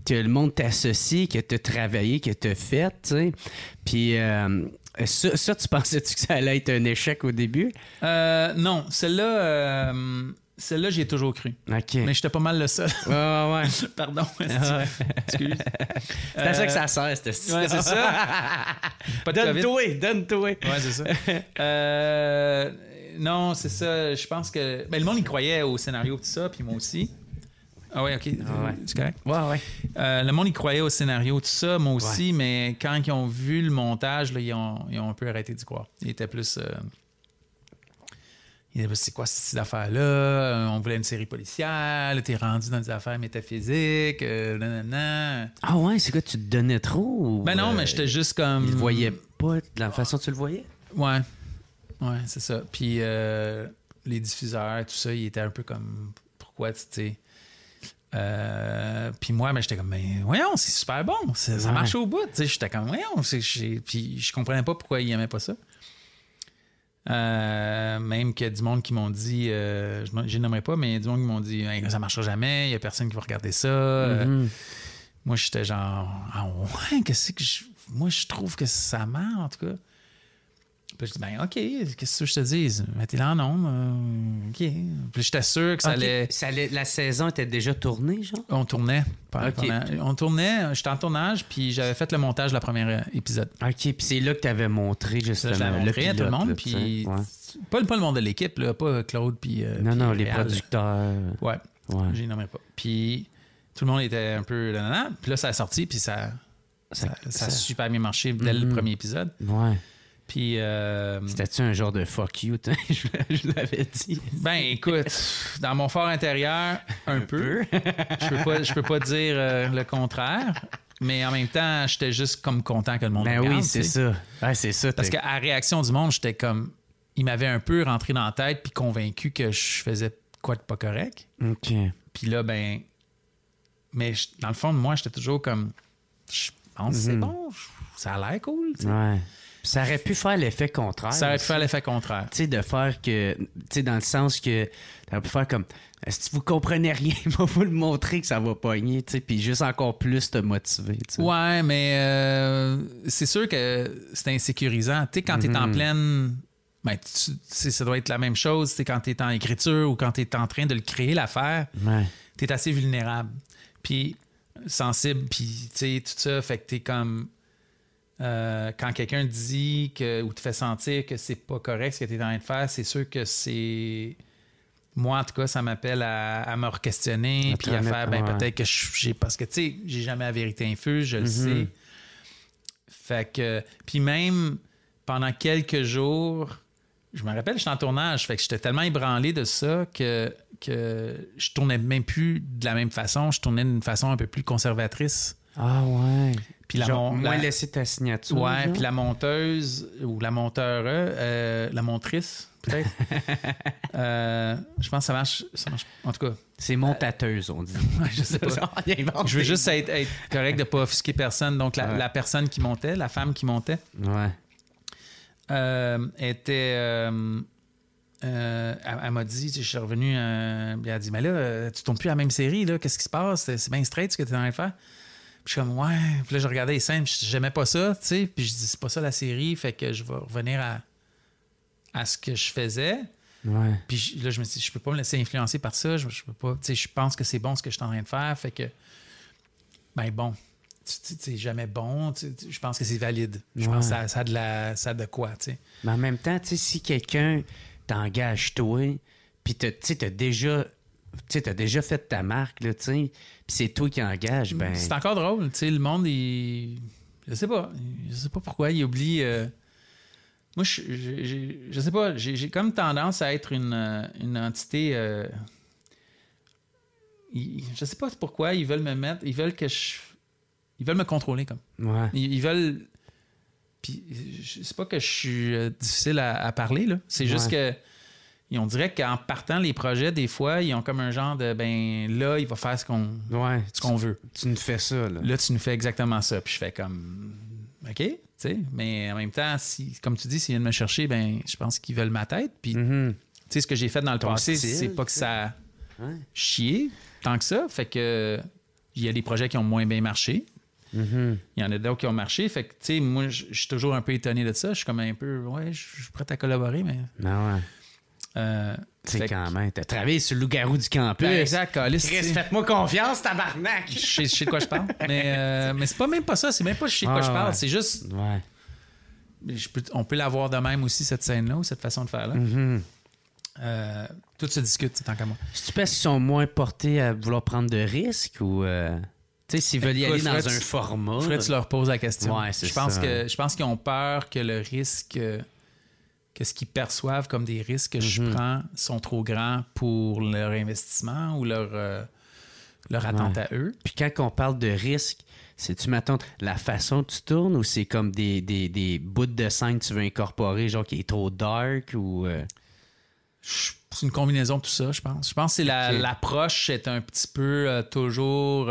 que le monde t'associe, que t'as travaillé, que t'as fait, tu sais. Puis euh, ça, tu pensais-tu que ça allait être un échec au début?
Euh, non, celle-là... Euh, celle-là, j'y ai toujours cru. Mais j'étais pas mal le seul. Ouais, ouais, Pardon. Ah excuse. C'est ça que ça sert, c'était c'est ça. Donne-toi, donne-toi. Ouais, c'est ça. Non, c'est ça. Je pense que. Ben, le monde, il croyait au scénario, tout ça, puis moi aussi. Ah ouais, ok. Ah c'est correct? Ouais, ouais. Euh, le monde, y croyait au scénario, tout ça, moi aussi, mais quand ils ont vu le montage, ils, ont, ils ont un peu arrêté d'y croire. Ils étaient plus. Euh, ils c'est quoi cette affaire-là? Euh, on voulait une série policière, t'es rendu dans des affaires métaphysiques, nanana. Ah ouais, c'est quoi, tu te donnais trop? Ben non, mais j'étais juste comme. Ils le voyaient pas de la façon que tu le voyais? Ouais. Ouais, c'est ça. Puis les diffuseurs, tout ça, ils étaient un peu comme. Pourquoi, tu sais euh, puis moi, ben, j'étais comme, voyons, c'est super bon, ça, marche au bout. J'étais comme, voyons, puis je comprenais pas pourquoi ils aimaient pas ça. Euh, même qu'il y a du monde qui m'ont dit, euh, je nommerai pas, mais du monde qui m'ont dit, ça marchera jamais, il y a personne qui va regarder ça. Mm-hmm. moi, j'étais genre, ah ouais, qu'est-ce que je. Moi, je trouve que ça marche, en tout cas. Puis je dis, ben, OK, qu'est-ce que je te dis? Mettez-le en nombre. Euh, OK. Puis j'étais sûr que ça, allait... ça, allait... La saison était déjà tournée, genre? On tournait. On tournait, j'étais en tournage, puis j'avais fait le montage de la première euh, épisode. OK, puis c'est là que tu avais montré, justement. je montré à tout le monde, puis. Pas, le monde de l'équipe, pas Claude, puis. Euh, non, non, les producteurs. Ouais. ouais. J'y nommerai pas. Puis tout le monde était un peu. Puis là, ça a sorti, puis ça. Ça, a super bien marché dès le mm-hmm. premier épisode. Ouais. Puis. Euh, C'était-tu un genre de fuck you, je, vous l'avais dit. Ben, écoute, dans mon fort intérieur, un, peu. je, peux pas, je peux pas dire euh, le contraire. Mais en même temps, j'étais juste comme content que le monde ben oui, c'est ça. c'est ça. Parce qu'à la réaction du monde, j'étais comme. Il m'avait un peu rentré dans la tête puis convaincu que je faisais quoi de pas correct. OK. Puis là, ben. Mais dans le fond de moi, j'étais toujours comme. Je pense c'est mhm. bon, ça a l'air cool. sais. Ouais. Ça aurait
pu faire l'effet contraire. Ça aurait pu faire l'effet contraire. Tu sais, de faire que. Tu sais, dans le sens que. Ça aurait pu faire comme. Si vous comprenez rien, il va vous le montrer que ça va pogner, tu sais, puis juste encore plus te motiver. sais.
Ouais, mais euh, c'est sûr que c'est insécurisant. Tu sais, quand tu en mhm. pleine. Ben, tu, ça doit être la même chose, tu quand tu es en écriture ou quand tu es en train de le créer, l'affaire. Ouais. Tu es assez vulnérable. Puis sensible, puis tu sais, tout ça. Fait que t'es comme euh, quand quelqu'un dit que, ou te fait sentir que c'est pas correct ce que tu es en train de faire, c'est sûr que c'est. Moi, en tout cas, ça m'appelle à, me re-questionner, puis à faire, ben, peut-être que j'ai. Parce que, tu sais, j'ai jamais la vérité feu, je le mhm. sais. Fait que. Puis même pendant quelques jours, je me rappelle, j'étais en tournage, fait que j'étais tellement ébranlé de ça que, que je tournais même plus de la même façon. Je tournais d'une façon un peu plus conservatrice. Ah ouais. Puis la moins laisser ta signature. Ouais, puis la monteuse ou la monteure, euh, euh, la montrice, peut-être. Euh, je pense que ça marche, ça marche. En tout cas. C'est montateuse, on dit. je sais pas. je veux juste être, correct de ne pas offusquer personne. Donc, la, personne qui montait, la femme qui montait, ouais. Euh, était. Euh, elle, m'a dit, je suis revenu, elle a dit, mais là, tu tombes plus à la même série, là, qu'est-ce qui se passe? C'est bien straight ce que tu es en train de faire je suis comme, ouais. Puis là, je regardais les scènes, j'aimais pas ça, tu sais. Puis je dis, c'est pas ça la série, fait que je vais revenir à, à ce que je faisais. Puis là, je me dis je peux pas me laisser influencer par ça. Je, peux pas, tu sais, je pense que c'est bon ce que je suis en train de faire, fait que, ben bon, c'est jamais bon. je pense que c'est valide. Je pense que ça, a de la, ça de quoi, tu sais.
Mais en même temps, tu sais, si quelqu'un t'engage, toi, puis tu as déjà tu sais, as déjà fait ta marque, là, tu puis c'est toi qui engage, ben. C'est
encore drôle, tu sais, le monde, il... Je sais pas, je sais pas pourquoi, il oublie... Euh, moi, je, je, sais pas, j'ai comme tendance à être une, euh, entité... Euh, je sais pas pourquoi, ils veulent me mettre... Ils veulent que je... Ils veulent me contrôler, comme. Ouais. Ils, veulent... Puis, c'est pas que je suis difficile à, parler, là. C'est juste que et on dirait qu'en partant les projets, des fois, ils ont comme un genre de ben là, il va faire ce qu'on ouais, ce qu'on veut. Tu nous fais ça, là. Là, tu nous fais exactement ça. Puis je fais comme OK, tu sais. Mais en même temps, si, comme tu dis, s'ils viennent me chercher, ben je pense qu'ils veulent ma tête. Puis mm-hmm. tu sais, ce que j'ai fait dans le passé, c'est pas que ça ouais. chier tant que ça. Fait que il y a des projets qui ont moins bien marché. Mm-hmm. Il y en a d'autres qui ont marché. Fait que, tu sais, moi, je suis toujours un peu étonné de ça. Je suis comme un peu, ouais, je suis prêt à collaborer, mais. non ah ouais. Euh, c'est quand même, t'as
travaillé sur le loup-garou du campus. Ben, exact, Calis. faites-moi
confiance, tabarnak. je, sais, je sais de quoi je parle. Mais, euh, mais c'est pas même pas ça, c'est même pas je sais de quoi je ah, parle. C'est juste. Ouais. on peut l'avoir de même aussi, cette scène-là, ou cette façon de faire-là. Mm-hmm. Euh, tout se discute, tant qu'à moi.
Tu penses qu'ils sont moins portés à vouloir prendre de risques ou. Euh, tu sais, s'ils veulent y aller dans un format. Fred, tu leur poses la question. je
pense qu'ils ont peur que le risque que ce qu'ils perçoivent comme des risques que je mhm. prends sont trop grands pour leur investissement ou leur, euh, leur attente à eux. Puis quand on parle de risque,
c'est-tu, m'attends la façon que tu tournes ou c'est comme des, bouts de scène que tu veux incorporer, genre qui est trop dark ou. Euh?
C'est une combinaison de tout ça, je pense. Je pense que l'approche est un petit peu euh, toujours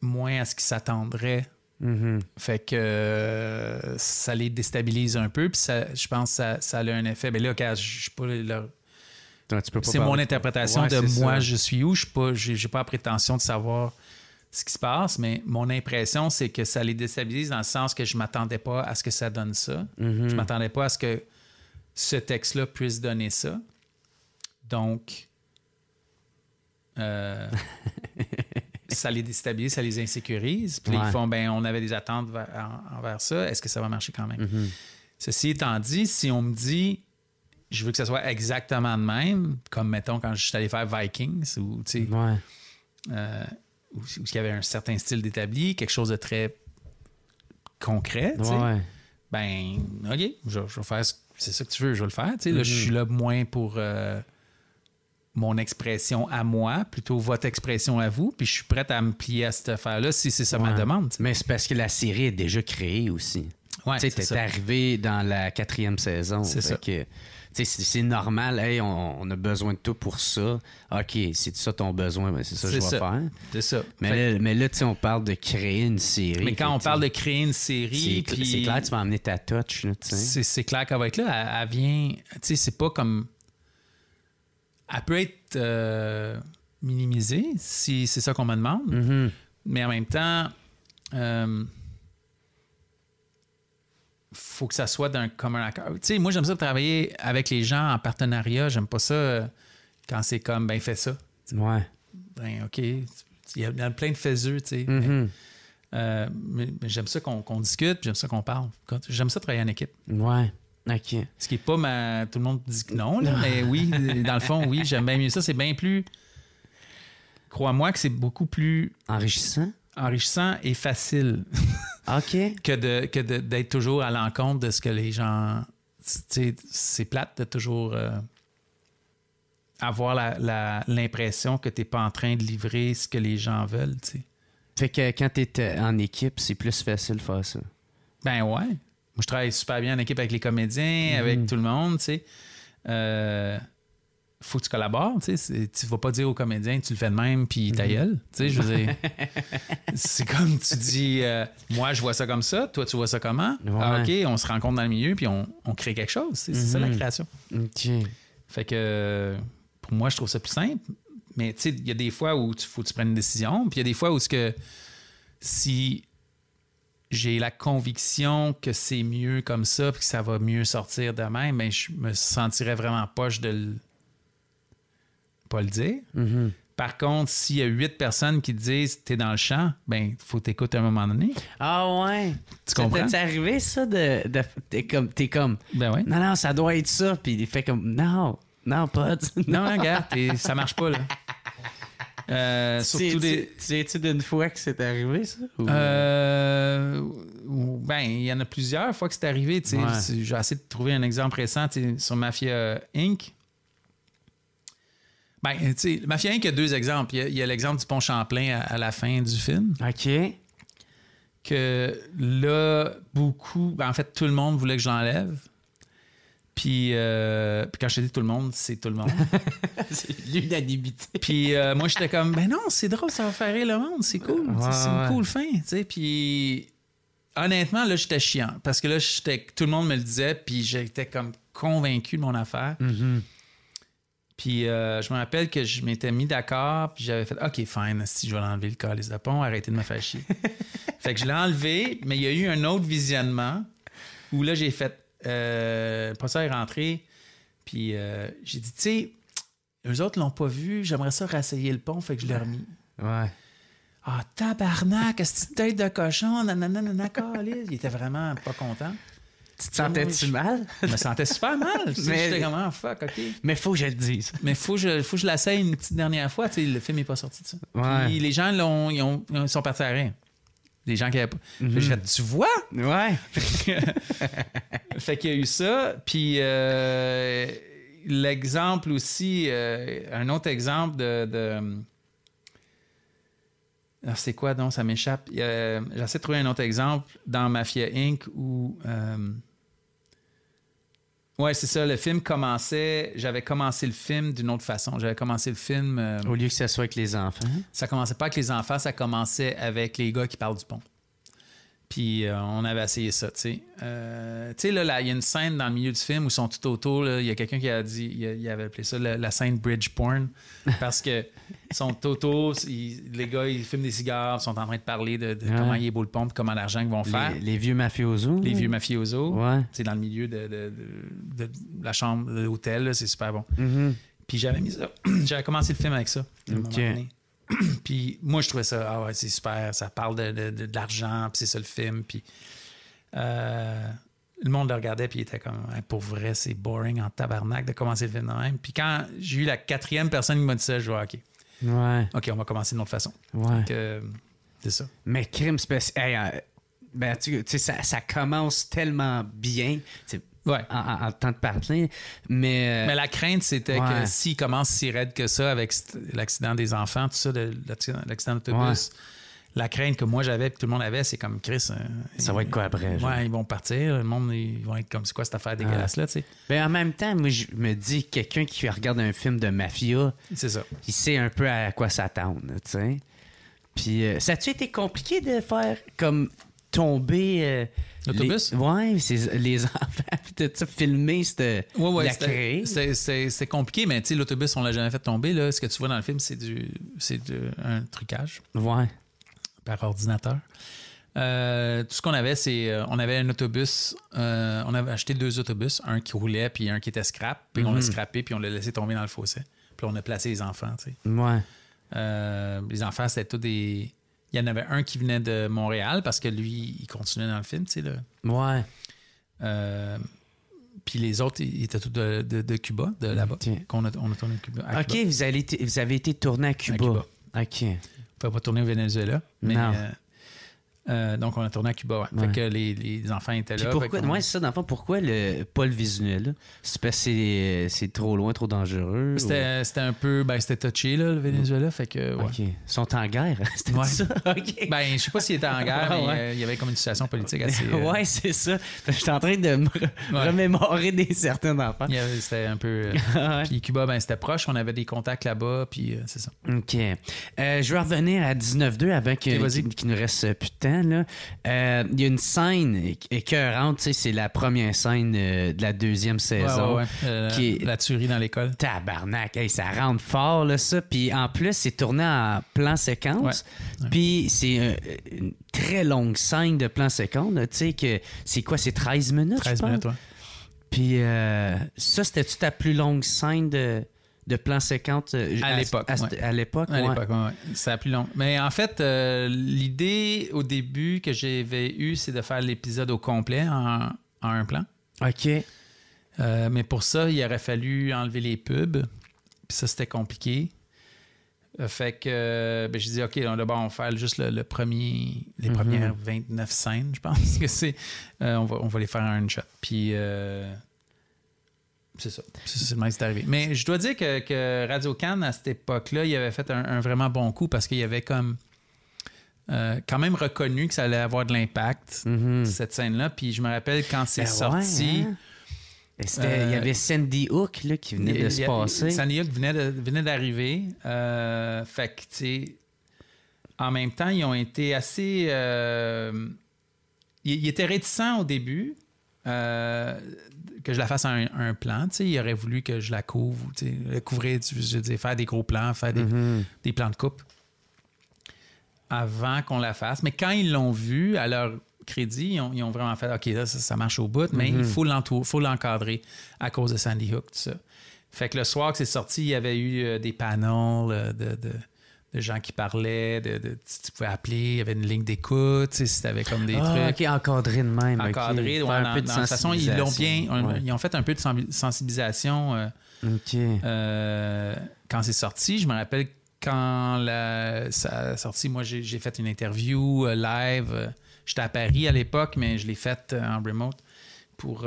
moins à ce qui s'attendrait Mm-hmm. Fait que euh, ça les déstabilise un peu, puis je pense que ça, ça a un effet. Mais ben là, je, suis pas C'est mon interprétation de moi, je suis où. Je n'ai pas, pas la prétention de savoir ce qui se passe, mais mon impression, c'est que ça les déstabilise dans le sens que je m'attendais pas à ce que ça donne ça. Mm-hmm. Je m'attendais pas à ce que ce texte-là puisse donner ça. Donc. Euh, ça les déstabilise, ça les insécurise. Puis ils font, ben, on avait des attentes envers ça. Est-ce que ça va marcher quand même? Mm-hmm. Ceci étant dit, si on me dit, je veux que ça soit exactement de même, comme mettons quand je suis allé faire Vikings ou, tu sais, euh, où, il y avait un certain style d'établi, quelque chose de très concret, ben, OK, je, vais faire c'est ça que tu veux, je vais le faire. Tu Là, je mm-hmm. suis là moins pour. Euh, mon expression à moi, plutôt votre expression à vous, puis je suis prête à me plier à cette affaire-là si c'est ça ma demande. Mais c'est parce que la série est déjà créée
aussi. Ouais, arrivé dans la quatrième saison. C'est ça. c'est normal, on, a besoin de tout pour ça. OK, c'est ça ton besoin, mais c'est ça que je vais faire.
C'est ça. Mais
là, on parle de créer une série. Mais quand on
parle de créer une série. C'est clair, tu vas
emmener ta touch. C'est
clair qu'elle va être là. Elle, vient. c'est pas comme elle peut être euh, minimisée si c'est ça qu'on me demande, mm-hmm. mais en même temps, il euh, faut que ça soit d'un commun accord. moi, j'aime ça travailler avec les gens en partenariat. J'aime pas ça euh, quand c'est comme, ben, fais ça. Ouais. Ben, OK. Il y a plein de faiseux, tu mm-hmm. mais, j'aime ça qu'on discute, j'aime ça qu'on parle. J'aime ça travailler en équipe. Ouais. Ce qui est pas ma. Tout le monde dit que non, mais oui, dans le fond, oui, j'aime bien mieux ça. C'est bien plus. Crois-moi que c'est beaucoup plus. Enrichissant? Enrichissant et facile. OK. que de, que d'être toujours à l'encontre de ce que les gens. C'est plate de toujours euh, avoir l'impression que tu n'es pas en train de livrer ce que les gens veulent. T'sais.
Fait que quand tu es en équipe, c'est plus facile de faire ça.
Ben ouais. Moi, je travaille super bien en équipe avec les comédiens, mhm. avec tout le monde, tu sais. Euh, faut que tu collabores, tu sais. Tu vas pas dire aux comédiens, tu le fais de même, puis ta mhm. gueule, tu sais. Je veux dire, c'est comme tu dis, euh, moi, je vois ça comme ça, toi, tu vois ça comment. Ah, OK, on se rencontre dans le milieu, puis on, crée quelque chose. C'est ça, la mhm. création. OK. Fait que, pour moi, je trouve ça plus simple. Mais, tu sais, il y a des fois où il faut que tu prennes une décision, puis il y a des fois où ce que si j'ai la conviction que c'est mieux comme ça, puis que ça va mieux sortir demain, mais je me sentirais vraiment poche de le... pas le dire. Mm-hmm. Par contre, s'il y a huit personnes qui te disent es dans le champ, ben faut t'écouter à un moment donné. Ah ouais. Tu comprends? C'est
arrivé ça de, de t'es comme comme. Ben ouais. Non non, ça doit être ça. Puis il fait comme non non pas. non, non regarde, ça marche pas là cest euh, tu d'une fois que c'est arrivé, ça? Euh,
euh, ben, il y en a plusieurs fois que c'est arrivé. J'ai essayé de trouver un exemple récent sur Mafia Inc. Ben, tu sais, Mafia Inc. a deux exemples. Il y a, l'exemple du pont Champlain à, la fin du film. OK. Que là, beaucoup, ben, en fait, tout le monde voulait que j'enlève. Euh, puis, quand je te dis tout le monde, c'est tout le monde. c'est l'unanimité. puis euh, moi, j'étais comme, ben non, c'est drôle, ça va faire rire le monde, c'est cool. c'est une cool fin. Puis honnêtement, là, j'étais chiant. Parce que là, tout le monde me le disait, puis j'étais comme convaincu de mon affaire. Mm-hmm. Puis euh, je me rappelle que je m'étais mis d'accord, puis j'avais fait OK, fine, si je vais enlever le cas, les apons, arrêtez de me fâcher. fait que je l'ai enlevé, mais il y a eu un autre visionnement où là, j'ai fait euh, est rentré, puis euh, j'ai dit, tu sais, eux autres l'ont pas vu, j'aimerais ça rassayer le pont, fait que je l'ai remis. Ouais. Ah, oh, tabarnak, cette tête de cochon, nanana, nanana, Il était vraiment pas content. Tu te sentais-tu mal? Je me sentais super mal. j'étais comme, ah, fuck, OK. Mais faut que je le dise. Mais faut que je, faut que je l'essaye une petite dernière fois. Tu sais, le film n'est pas sorti de ça. Ouais. Puis les gens l'ont, ils, ont, ils, sont partis à rien. Des gens qui avaient pas. Mhm. tu vois? Ouais. fait qu'il y a eu ça. Puis euh, l'exemple aussi, euh, un autre exemple de. de... C'est quoi non Ça m'échappe. Euh, j'essaie de trouver un autre exemple dans Mafia Inc. où. Ouais, c'est ça. Le film commençait. J'avais commencé le film d'une autre façon. J'avais commencé le film. Euh, Au lieu que ça soit avec les enfants. Ça commençait pas avec les enfants, ça commençait avec les gars qui parlent du pont. Puis euh, on avait essayé ça, tu sais. Euh, tu sais, là, il y a une scène dans le milieu du film où ils sont tout autour. Il y a quelqu'un qui a dit, il avait appelé ça la, scène bridge porn. Parce que ils sont tout autour, les gars, ils fument des cigares, ils sont en train de parler de, comment il est beau le pompe, comment l'argent qu'ils vont faire. Les, vieux mafiosos. Les vieux mafiosos. Ouais. Tu dans le milieu de, la chambre de l'hôtel, c'est super bon. Mm-hmm. Puis j'avais mis ça. j'avais commencé le film avec ça. puis moi, je trouvais ça, ah ouais, c'est super, ça parle de, l'argent, puis c'est ça le film. Puis euh, le monde le regardait, puis il était comme, pour vrai, c'est boring en tabarnak de commencer le film Puis quand j'ai eu la quatrième personne qui m'a dit ça, je vois, OK. Ouais. OK, on va commencer d'une autre façon. Euh, c'est ça. Mais crime spécial. Euh, ben, tu sais, ça, commence tellement bien en, temps de partir. Mais, euh, mais la crainte, c'était que s'il commence si raide que ça avec l'accident des enfants, tout ça, l'accident d'autobus, la crainte que moi j'avais et tout le monde avait, c'est comme Chris. Euh, ça
va être quoi après? Ouais,
ils vont partir, le monde, ils vont être comme c'est quoi cette affaire ah. dégueulasse-là,
tu sais. Mais en même temps, moi je me dis, quelqu'un qui regarde un film de mafia, il sait un peu à quoi s'attendre, tu sais. Puis, euh, ça a-tu été compliqué de faire comme tomber. L'autobus?
Euh, oui, les
enfants, filmer, c'était la créer.
C'est compliqué, mais tu l'autobus, on l'a jamais fait tomber. Là. Ce que tu vois dans le film, c'est du c'est un trucage. Ouais. Par ordinateur. Euh, tout ce qu'on avait, c'est euh, on avait un autobus, on avait acheté deux autobus, un qui roulait puis un qui était scrap, puis on l'a mhm. scrapé puis on l'a laissé tomber dans le fossé. Puis on a placé les enfants, tu sais. Ouais. les enfants, c'était tout des il y en avait un qui venait de Montréal parce que lui, il continuait dans le film, tu sais. Là. Ouais. Euh, puis les autres, ils étaient tous de, Cuba, de là-bas. Qu'on a, on a tourné à Cuba. OK,
vous, vous avez été tourné à Cuba. À Cuba. OK.
On ne pas tourner au Venezuela. non. Euh, euh, donc, on a tourné à Cuba. Ouais. Fait que les, les, enfants étaient là. Pourquoi, moi, c'est
ça, dans le pourquoi le, pas le visuel? C'est parce que c'est
trop loin, trop dangereux? C'était un peu. Ben, c'était touché, là, le Venezuela. Fait que. Ils sont en guerre. Hein, c'était ouais. ça? Ben, je sais pas s'ils étaient en guerre, mais euh, il y avait comme une situation politique assez. Euh, ouais, c'est ça. Je suis en train de me remémorer des certains enfants. C'était un peu. Ah puis Cuba, ben, c'était proche. On avait des contacts là-bas. Puis c'est ça. OK. je vais
revenir à 19-2 avant qu'il qu nous reste plus de temps. Euh, il y a une scène écœurante, c'est la première scène euh, de la deuxième saison. Euh, qui La tuerie dans l'école. Tabarnak, ça rentre fort, ça. Puis en plus, c'est tourné en plan séquence. Puis c'est une très longue scène de plan séquence. C'est quoi, c'est 13 minutes? 13 minutes, Puis ça, c'était-tu ta plus longue scène de de plan 50 euh, à l'époque. À, à l'époque, Ça plus
long. Mais en fait, euh, l'idée au début que j'avais eue, c'est de faire l'épisode au complet en, un plan. OK. Euh, mais pour ça, il aurait fallu enlever les pubs. Puis ça, c'était compliqué. Fait que ben, je dis OK, on va faire juste le, premier, les mhm. premières 29 scènes, je pense que c'est. on, va, les faire en un shot. Puis c'est ça. C'est arrivé. Mais je dois dire que, Radio Cannes, à cette époque-là, il avait fait un, vraiment bon coup parce qu'il avait comme. Euh, quand même reconnu que ça allait avoir de l'impact, mm-hmm. cette scène-là. Puis je me rappelle quand c'est ben sorti. Hein? Ben, il y euh, avait Sandy Hook qui
venait de se passer. Sandy
Hook venait d'arriver. Euh, fait que, tu en même temps, ils ont été assez. ils, ils, étaient réticents au début, euh, que je la fasse un, plan. Tu il aurait voulu que je la couvre, je faire des gros plans, faire mhm. des, plans de coupe avant qu'on la fasse. Mais quand ils l'ont vu, à leur crédit, ils ont, vraiment fait OK, ça, marche au bout, mais il mhm. faut, l'encadrer à cause de Sandy Hook, tout ça. Fait que le soir que c'est sorti, il y avait eu euh, des panneaux euh, de de gens qui parlaient, de, tu, pouvais appeler, il y avait une ligne d'écoute, si tu avais comme des ah, trucs. OK, encadré de même. Encadré, un peu de, ils l'ont bien. Ils ont fait un peu de sensibilisation. Euh, OK. Euh, quand c'est sorti, je me rappelle quand la, ça a sorti, moi, j'ai fait une interview euh, live. J'étais à Paris à l'époque, mais je l'ai faite en remote pour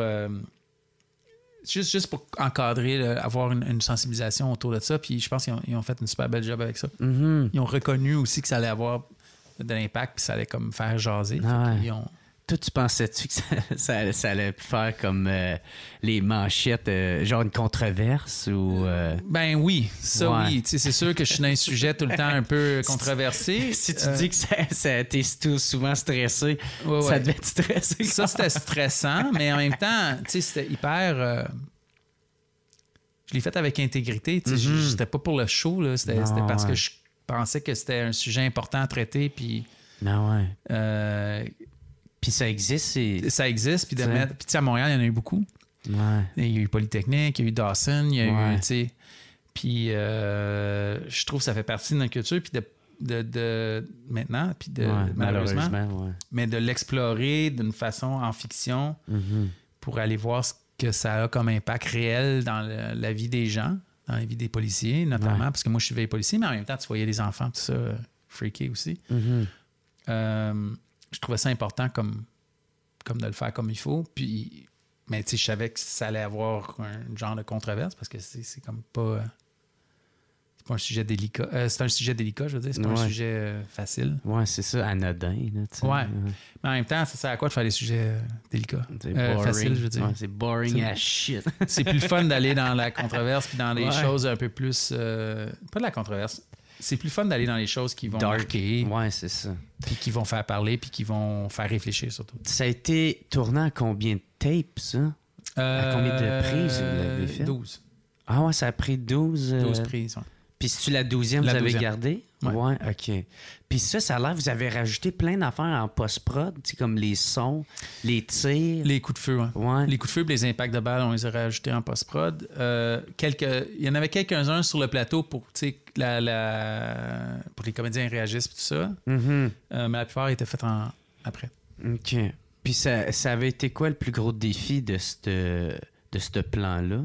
juste, juste pour encadrer, avoir une, sensibilisation autour de ça. Puis je pense qu'ils ont, fait une super belle job avec ça. Mm-hmm. Ils ont reconnu aussi que ça allait avoir de l'impact, puis ça allait comme faire jaser. Ah ils, ont, toi, tu pensais-tu
que ça, allait faire comme euh, les manchettes, euh, genre une controverse ou. Euh?
Ben oui, ça oui. C'est sûr que je suis dans un sujet tout le temps un peu controversé. si tu, dis que ça, ça souvent stressé, ça devait être stresser. Ça, c'était stressant, mais en même temps, c'était hyper. Je l'ai fait avec intégrité. Mm-hmm. C'était pas pour le show, c'était parce que je pensais que c'était un sujet important à traiter. Puis. Non, ouais. Puis ça existe. c'est... Ça existe. Puis, de mettre... à Montréal, il y en a eu beaucoup. Il y a eu Polytechnique, il y a eu Dawson, il y a eu, tu Puis euh, je trouve que ça fait partie de notre culture. Puis de, de, maintenant, puis de, malheureusement, mais de l'explorer d'une façon en fiction mm-hmm. pour aller voir ce que ça a comme impact réel dans la vie des gens, dans la vie des policiers notamment, parce que moi je suis vieille policier, mais en même temps tu voyais les enfants, tout ça, euh, freaky aussi. Mm-hmm. Euh, je trouvais ça important comme, comme de le faire comme il faut. Puis, mais tu sais, je savais que ça allait avoir un genre de controverse parce que c'est comme pas. C'est pas un sujet délicat. Euh, c'est un sujet délicat, je veux dire. C'est pas un sujet euh, facile. Ouais, c'est ça, anodin. Là, ouais. Mais en même temps, ça sert à quoi de faire des sujets euh, délicats? C'est facile, je veux dire. c'est boring as shit. c'est plus fun d'aller dans la controverse puis dans des choses un peu plus. pas de la controverse c'est plus fun d'aller dans les choses qui vont marquer. Ouais, c'est ça. Puis qui vont faire parler, puis qui vont faire réfléchir surtout. Ça a été
tournant à combien de tapes, ça? à combien de euh, prises vous l'avez fait? 12. Ah ouais, ça a pris 12. 12 euh, prises, puis cest tu la douzième, vous avez gardé? Oui, OK. Puis ça, ça a l'air, vous avez rajouté plein d'affaires en post-prod, comme les sons, les
tirs. Les coups de feu, hein. Les coups de feu les impacts de balles, on les a rajoutés en post-prod. Euh, quelques... Il y en avait quelques-uns sur le plateau pour, la, la... pour que les comédiens réagissent et tout ça. Mm-hmm. Euh, mais la plupart étaient faites en... après.
OK. Puis ça, ça avait été quoi le plus gros défi de ce de plan-là?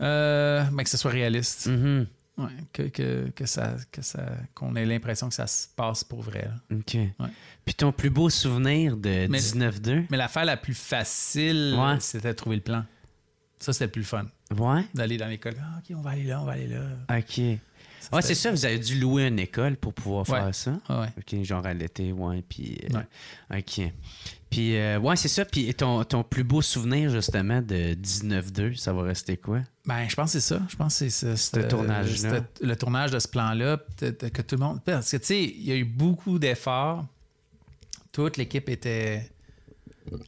mais euh, ben, que ce soit réaliste. Mm-hmm. que, ça, que ça, qu'on ait l'impression que ça se passe pour vrai. OK. Puis ton plus beau souvenir de 19-2? Mais l'affaire la plus facile, c'était trouver le plan. Ça, c'était le plus fun. Ouais. D'aller dans l'école. Ah, OK, on va aller là, on va aller là. OK. Ouais, c'est ça, vous avez dû louer une
école pour pouvoir faire ça. Ouais. OK, genre à l'été, ouais, puis... Euh, OK. Puis, euh, ouais, c'est ça. Puis ton, ton plus beau souvenir, justement, de 19-2, ça va rester quoi?
Ben, je pense que c'est ça. Je pense que c'est le tournage Le tournage de ce plan-là, que tout le monde. Parce que, tu sais, il y a eu beaucoup d'efforts. Toute l'équipe était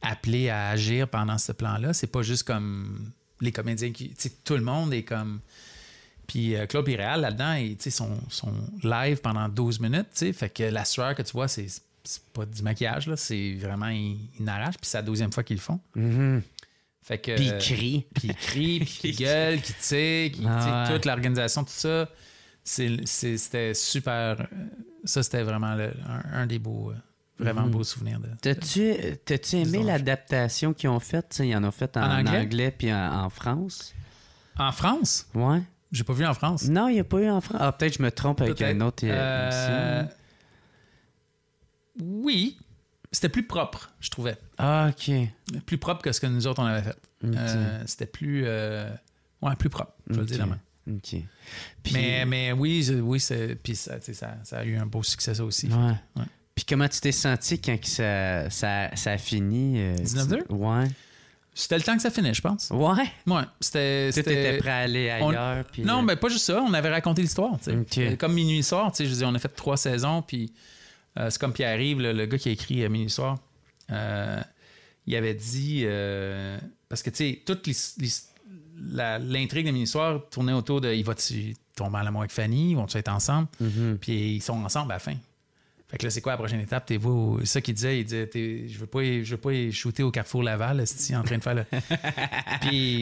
appelée à agir pendant ce plan-là. C'est pas juste comme les comédiens qui. Tu sais, tout le monde est comme. Puis euh, Claude Piréal, là-dedans, ils son live pendant 12 minutes. tu sais. Fait que la sueur que tu vois, c'est pas du maquillage, là. C'est vraiment. une arrache. Puis c'est la deuxième fois qu'ils le font. Mm-hmm. Fait puis euh, crie. Puis crie, puis gueule, qui toute l'organisation, tout ça. C'était super. Euh, ça, c'était vraiment un, des beaux, euh, vraiment mhm. beaux souvenirs. De, T'as-tu
aimé l'adaptation qu'ils ont faite? Ils en ont fait en, anglais? puis en, France. En France? Ouais. J'ai pas vu en France. Non, il n'y a pas eu en France. Ah, peut-être je me trompe avec un autre. Oui.
Oui, c'était plus propre, je trouvais. Ah, OK. Plus propre que ce que nous autres, on avait fait. Euh, c'était plus... Euh, ouais, plus propre, je veux le dire OK. Mais, mais oui, oui puis ça,
ça, a eu un beau succès, ça aussi. Ouais. ouais. Puis comment tu t'es senti quand ça, ça, ça a
fini? 19-2? Euh, ouais. C'était le temps que ça finisse, je pense. Ouais. Ouais. C'était. étais prêt à aller ailleurs. Puis... Non, mais pas juste ça. On avait raconté l'histoire. Comme Minuit Soir, je veux dire, on a fait trois saisons, puis euh, c'est comme pierre arrive le, gars qui a écrit euh, Soir. Euh, il avait dit. Euh, parce que, tu sais, toute l'intrigue de Minuit Soir tournait autour de il va-tu tomber en amour avec Fanny, ils vont-tu être ensemble? Mm-hmm. Puis ils sont ensemble à la fin. Fait que là, c'est quoi la prochaine étape? C'est vous. ça qu'il disait, il disait, je veux pas, je veux pas shooter au Carrefour Laval, en train de faire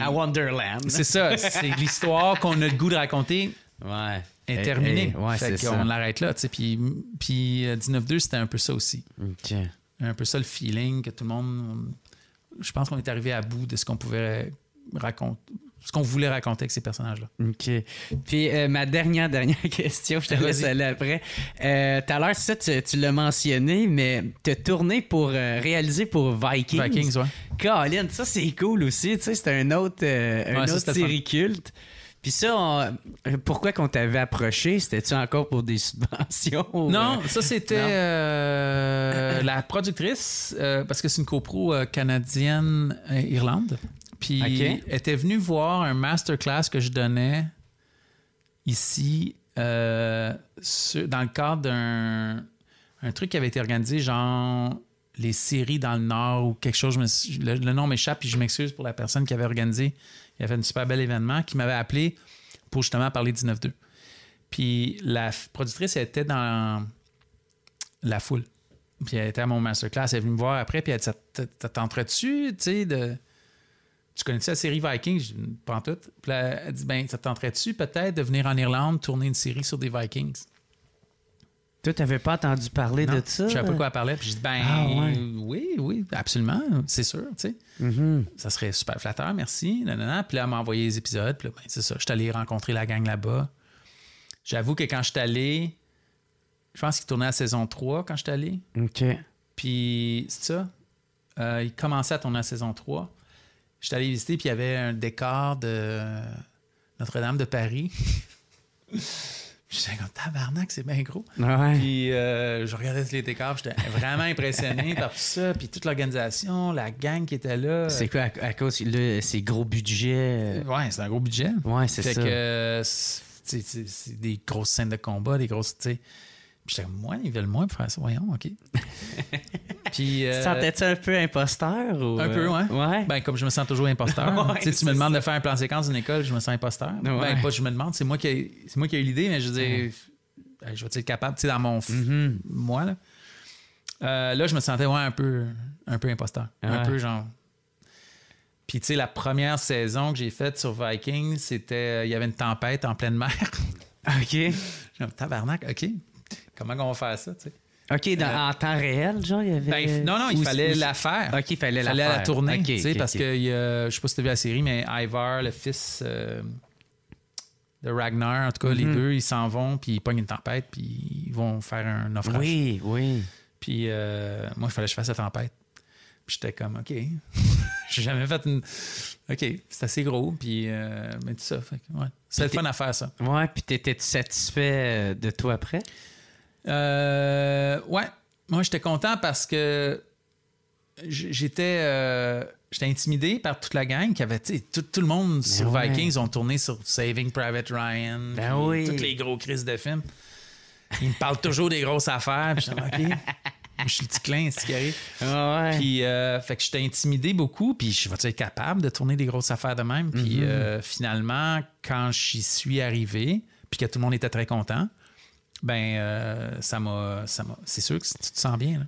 à Wonderland. C'est ça, c'est l'histoire qu'on a le goût de raconter. Ouais est eh, eh, fait qu'on l'arrête là. Puis, puis 19-2, euh, c'était un peu ça aussi. Un peu ça le feeling que tout le monde. Je pense qu'on est arrivé à bout de ce qu'on pouvait raconter ce qu'on voulait raconter avec ces personnages-là. OK. Puis euh, ma dernière, dernière question, je te laisse aller
après. Euh, tout à l'heure, ça, tu, l'as mentionné, mais tu as tourné pour réaliser pour Vikings. Vikings, ouais. ça, c'est cool aussi. Tu sais, c'est un autre, un autre série culte. Puis ça, euh, pourquoi qu'on t'avait approché? C'était-tu encore pour des subventions? Non, euh, ça
c'était euh, la productrice, parce que c'est une copro canadienne Irlande. Puis elle était venue voir un masterclass que je donnais ici dans le cadre d'un truc qui avait été organisé, genre les séries dans le Nord ou quelque chose. le, nom m'échappe, puis je m'excuse pour la personne qui avait organisé il avait un super bel événement, qui m'avait appelé pour justement parler 19-2. Puis la productrice elle était dans la foule. Puis elle était à mon masterclass, elle est venue me voir après, puis elle a dit tentrais tu tu sais, de. Tu connaissais la série Vikings, pas en tout. Puis elle a dit Ben, ça tentrais tu peut-être de venir en Irlande tourner une série sur des Vikings toi, tu t'avais pas entendu parler de ça? Je savais pas quoi elle parlait. Puis je dis, ben ah, oui, oui, absolument, c'est sûr, tu sais. Mm-hmm. Ça serait super flatteur, merci. Puis là, elle m'a envoyé les épisodes. Puis là, ben, c'est ça, je suis allé rencontrer la gang là-bas. J'avoue que quand je suis allé, je pense qu'il tournait à saison 3 quand je suis allé. OK. Puis, c'est ça, euh, il commençait à tourner à saison 3. Je suis allé visiter, puis il y avait un décor de Notre-Dame de Paris. Je suis comme tabarnak, c'est bien gros. Puis euh, je regardais les décors, j'étais vraiment impressionné par tout ça, puis toute l'organisation, la gang qui était là. C'est quoi, à, cause, de ces gros budgets? Euh? Ouais, c'est un gros budget. Ouais, c'est ça. Fait que c'est des grosses scènes de combat, des grosses, tu sais. J'étais comme, moi, ils veulent moins pour faire ça. Voyons, OK. Puis. Euh, Sentais-tu un peu imposteur ou. Un peu, ouais. Euh, ouais. Ben, comme je me sens toujours imposteur. tu, sais, tu me demandes de faire un plan séquence d'une école, je me sens imposteur. Ben, pas je me demande, c'est moi qui ai, eu l'idée, mais je dis, je vais être capable, tu sais, dans mon. Mm-hmm. Moi, là. Euh, là, je me sentais, ouais, un peu, un peu imposteur. Un peu genre. Puis, tu sais, la première saison que j'ai faite sur Vikings, c'était. Euh, il y avait une tempête en pleine mer. OK. un tabarnak, OK. Comment on va faire ça, tu sais? OK, euh, en temps réel, genre, il y avait. Ben, non, non, il fallait la faire. OK, il fallait, il fallait la, tournée, tourner. tu sais, parce que je sais pas si tu as vu la série, mais Ivar, le fils euh, de Ragnar, en tout cas, les mhm. deux, ils s'en vont, puis ils pognent une tempête, puis ils vont faire un naufrage. Oui, oui. Puis euh, moi, il fallait que je fasse la tempête. Puis j'étais comme, OK. J'ai jamais fait une. OK, c'est assez gros, puis. mais tout ça. Fait, ouais. C'est le fun à faire, ça. Ouais, puis t'étais-tu satisfait de toi après? Euh, ouais, moi j'étais content parce que euh, j'étais intimidé par toute la gang qui avait tout, le monde ben sur Vikings Vikings ont tourné sur Saving Private Ryan, ben toutes les gros crises de films. Ils me parlent toujours des grosses affaires, je suis le petit clin, c'est ah Puis, euh, fait que j'étais intimidé beaucoup, puis je suis capable de tourner des grosses affaires de même. Puis, mhm. finalement, quand j'y suis arrivé, puis que tout le monde était très content, ben euh, ça m'a. C'est sûr que tu te sens bien. Là.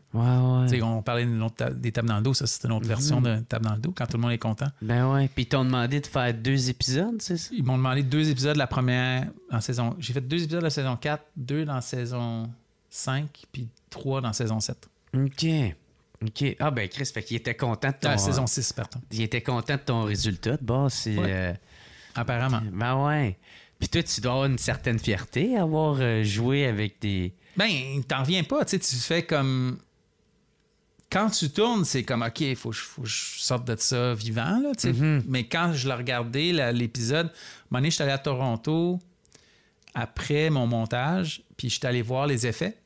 Ouais, ouais. On parlait des tables dans le dos, ça c'est une autre version mhm. de table dans le dos quand tout le monde est content. Ben ouais. Puis ils t'ont demandé de faire deux épisodes, c'est ça? Ils m'ont demandé deux épisodes la première en saison. J'ai fait deux épisodes de la saison 4, deux dans la saison 5, puis trois dans la saison 7. OK. OK. Ah ben Chris, fait qu'il était content de
ton. La saison 6, pardon. Il était content de ton résultat de c'est... Euh, Apparemment. Ben ouais. Puis toi, tu dois avoir une certaine fierté à avoir euh, joué avec des.
Ben, t'en vient pas, tu sais, tu fais comme. Quand tu tournes, c'est comme, OK, il faut, que je sorte de ça vivant, là, tu sais. Mm-hmm. Mais quand je l'ai regardé, l'épisode, à un moment donné, je suis allé à Toronto après mon montage, puis je suis allé voir les effets.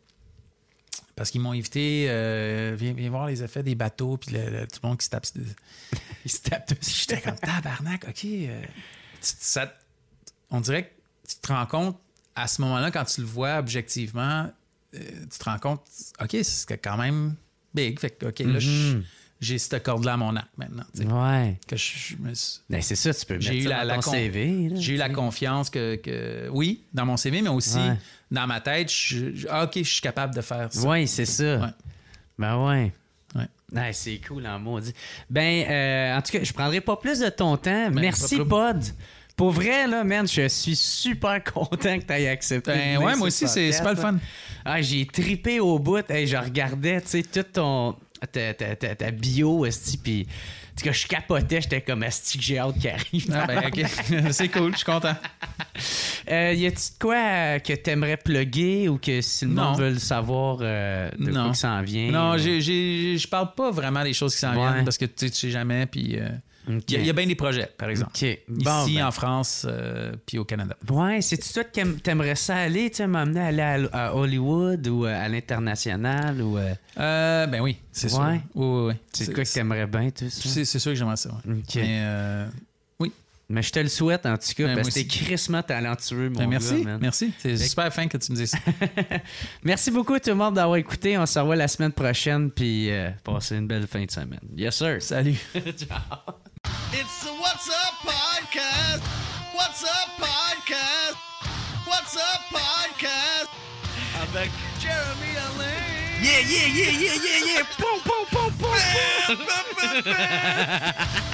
Parce qu'ils m'ont invité, euh, viens, voir les effets des bateaux, puis tout le monde qui se tape, il se tape J'étais comme, tabarnak, OK. Euh, ça, on dirait que tu te rends compte, à ce moment-là, quand tu le vois objectivement, euh, tu te rends compte, OK, c'est quand même big. Fait que, OK, là, mhm. j'ai cette corde-là à mon acte maintenant. ben c'est ça, tu peux mettre eu CV. J'ai eu la confiance que, oui, dans mon CV, mais aussi dans ma tête, ah, OK, je suis capable de faire ça. Oui,
c'est ça. Ben ouais.
ouais. c'est cool,
en hein, Ben, euh, en tout cas, je prendrai pas plus de ton temps. Ben, Merci, Pod. Pour vrai, là, man, je suis super content que tu aies accepté. Ben, ouais, moi aussi, c'est pas le fun. Ah, j'ai tripé au bout. et je regardais, tu sais, toute ton. Ta, ta, ta, bio, esti, puis. En je capotais, j'étais comme esti que j'ai hâte qu'il arrive. Ah, ben, ok. c'est cool, je suis content. Euh, y a-tu de quoi euh, que t'aimerais pluguer ou que si le monde veut le
savoir euh, de non. quoi ça en vient? Non, je parle pas vraiment des choses qui s'en viennent parce que tu sais jamais, puis. Euh, il, y a, bien des projets, par exemple. Ici, ben. en France,
euh, puis au Canada. Ouais, c'est-tu toi que t'aimerais ça aller, tu m'amener à aller à, Hollywood ou euh, à l'international ou... Euh? ben oui, c'est ouais. sûr. Oui, C'est quoi que t'aimerais bien, tout ça? C'est sûr que j'aimerais ça, ouais. oui Mais, je te le souhaite, en tout cas, ben, parce que es crissement talentueux, mon ben, merci, Merci, C'est super
fin que tu me dises ça.
merci beaucoup, tout le monde, d'avoir écouté. On se revoit la semaine prochaine, puis passez une belle fin de semaine. Yes, sir. Salut.
Ciao. It's the What's Up Podcast. What's Up Podcast. What's Up Podcast. I'm Avec Jeremy Alain. Yeah, yeah, yeah, yeah, yeah, yeah. boom, boom, boom,
boom. boom.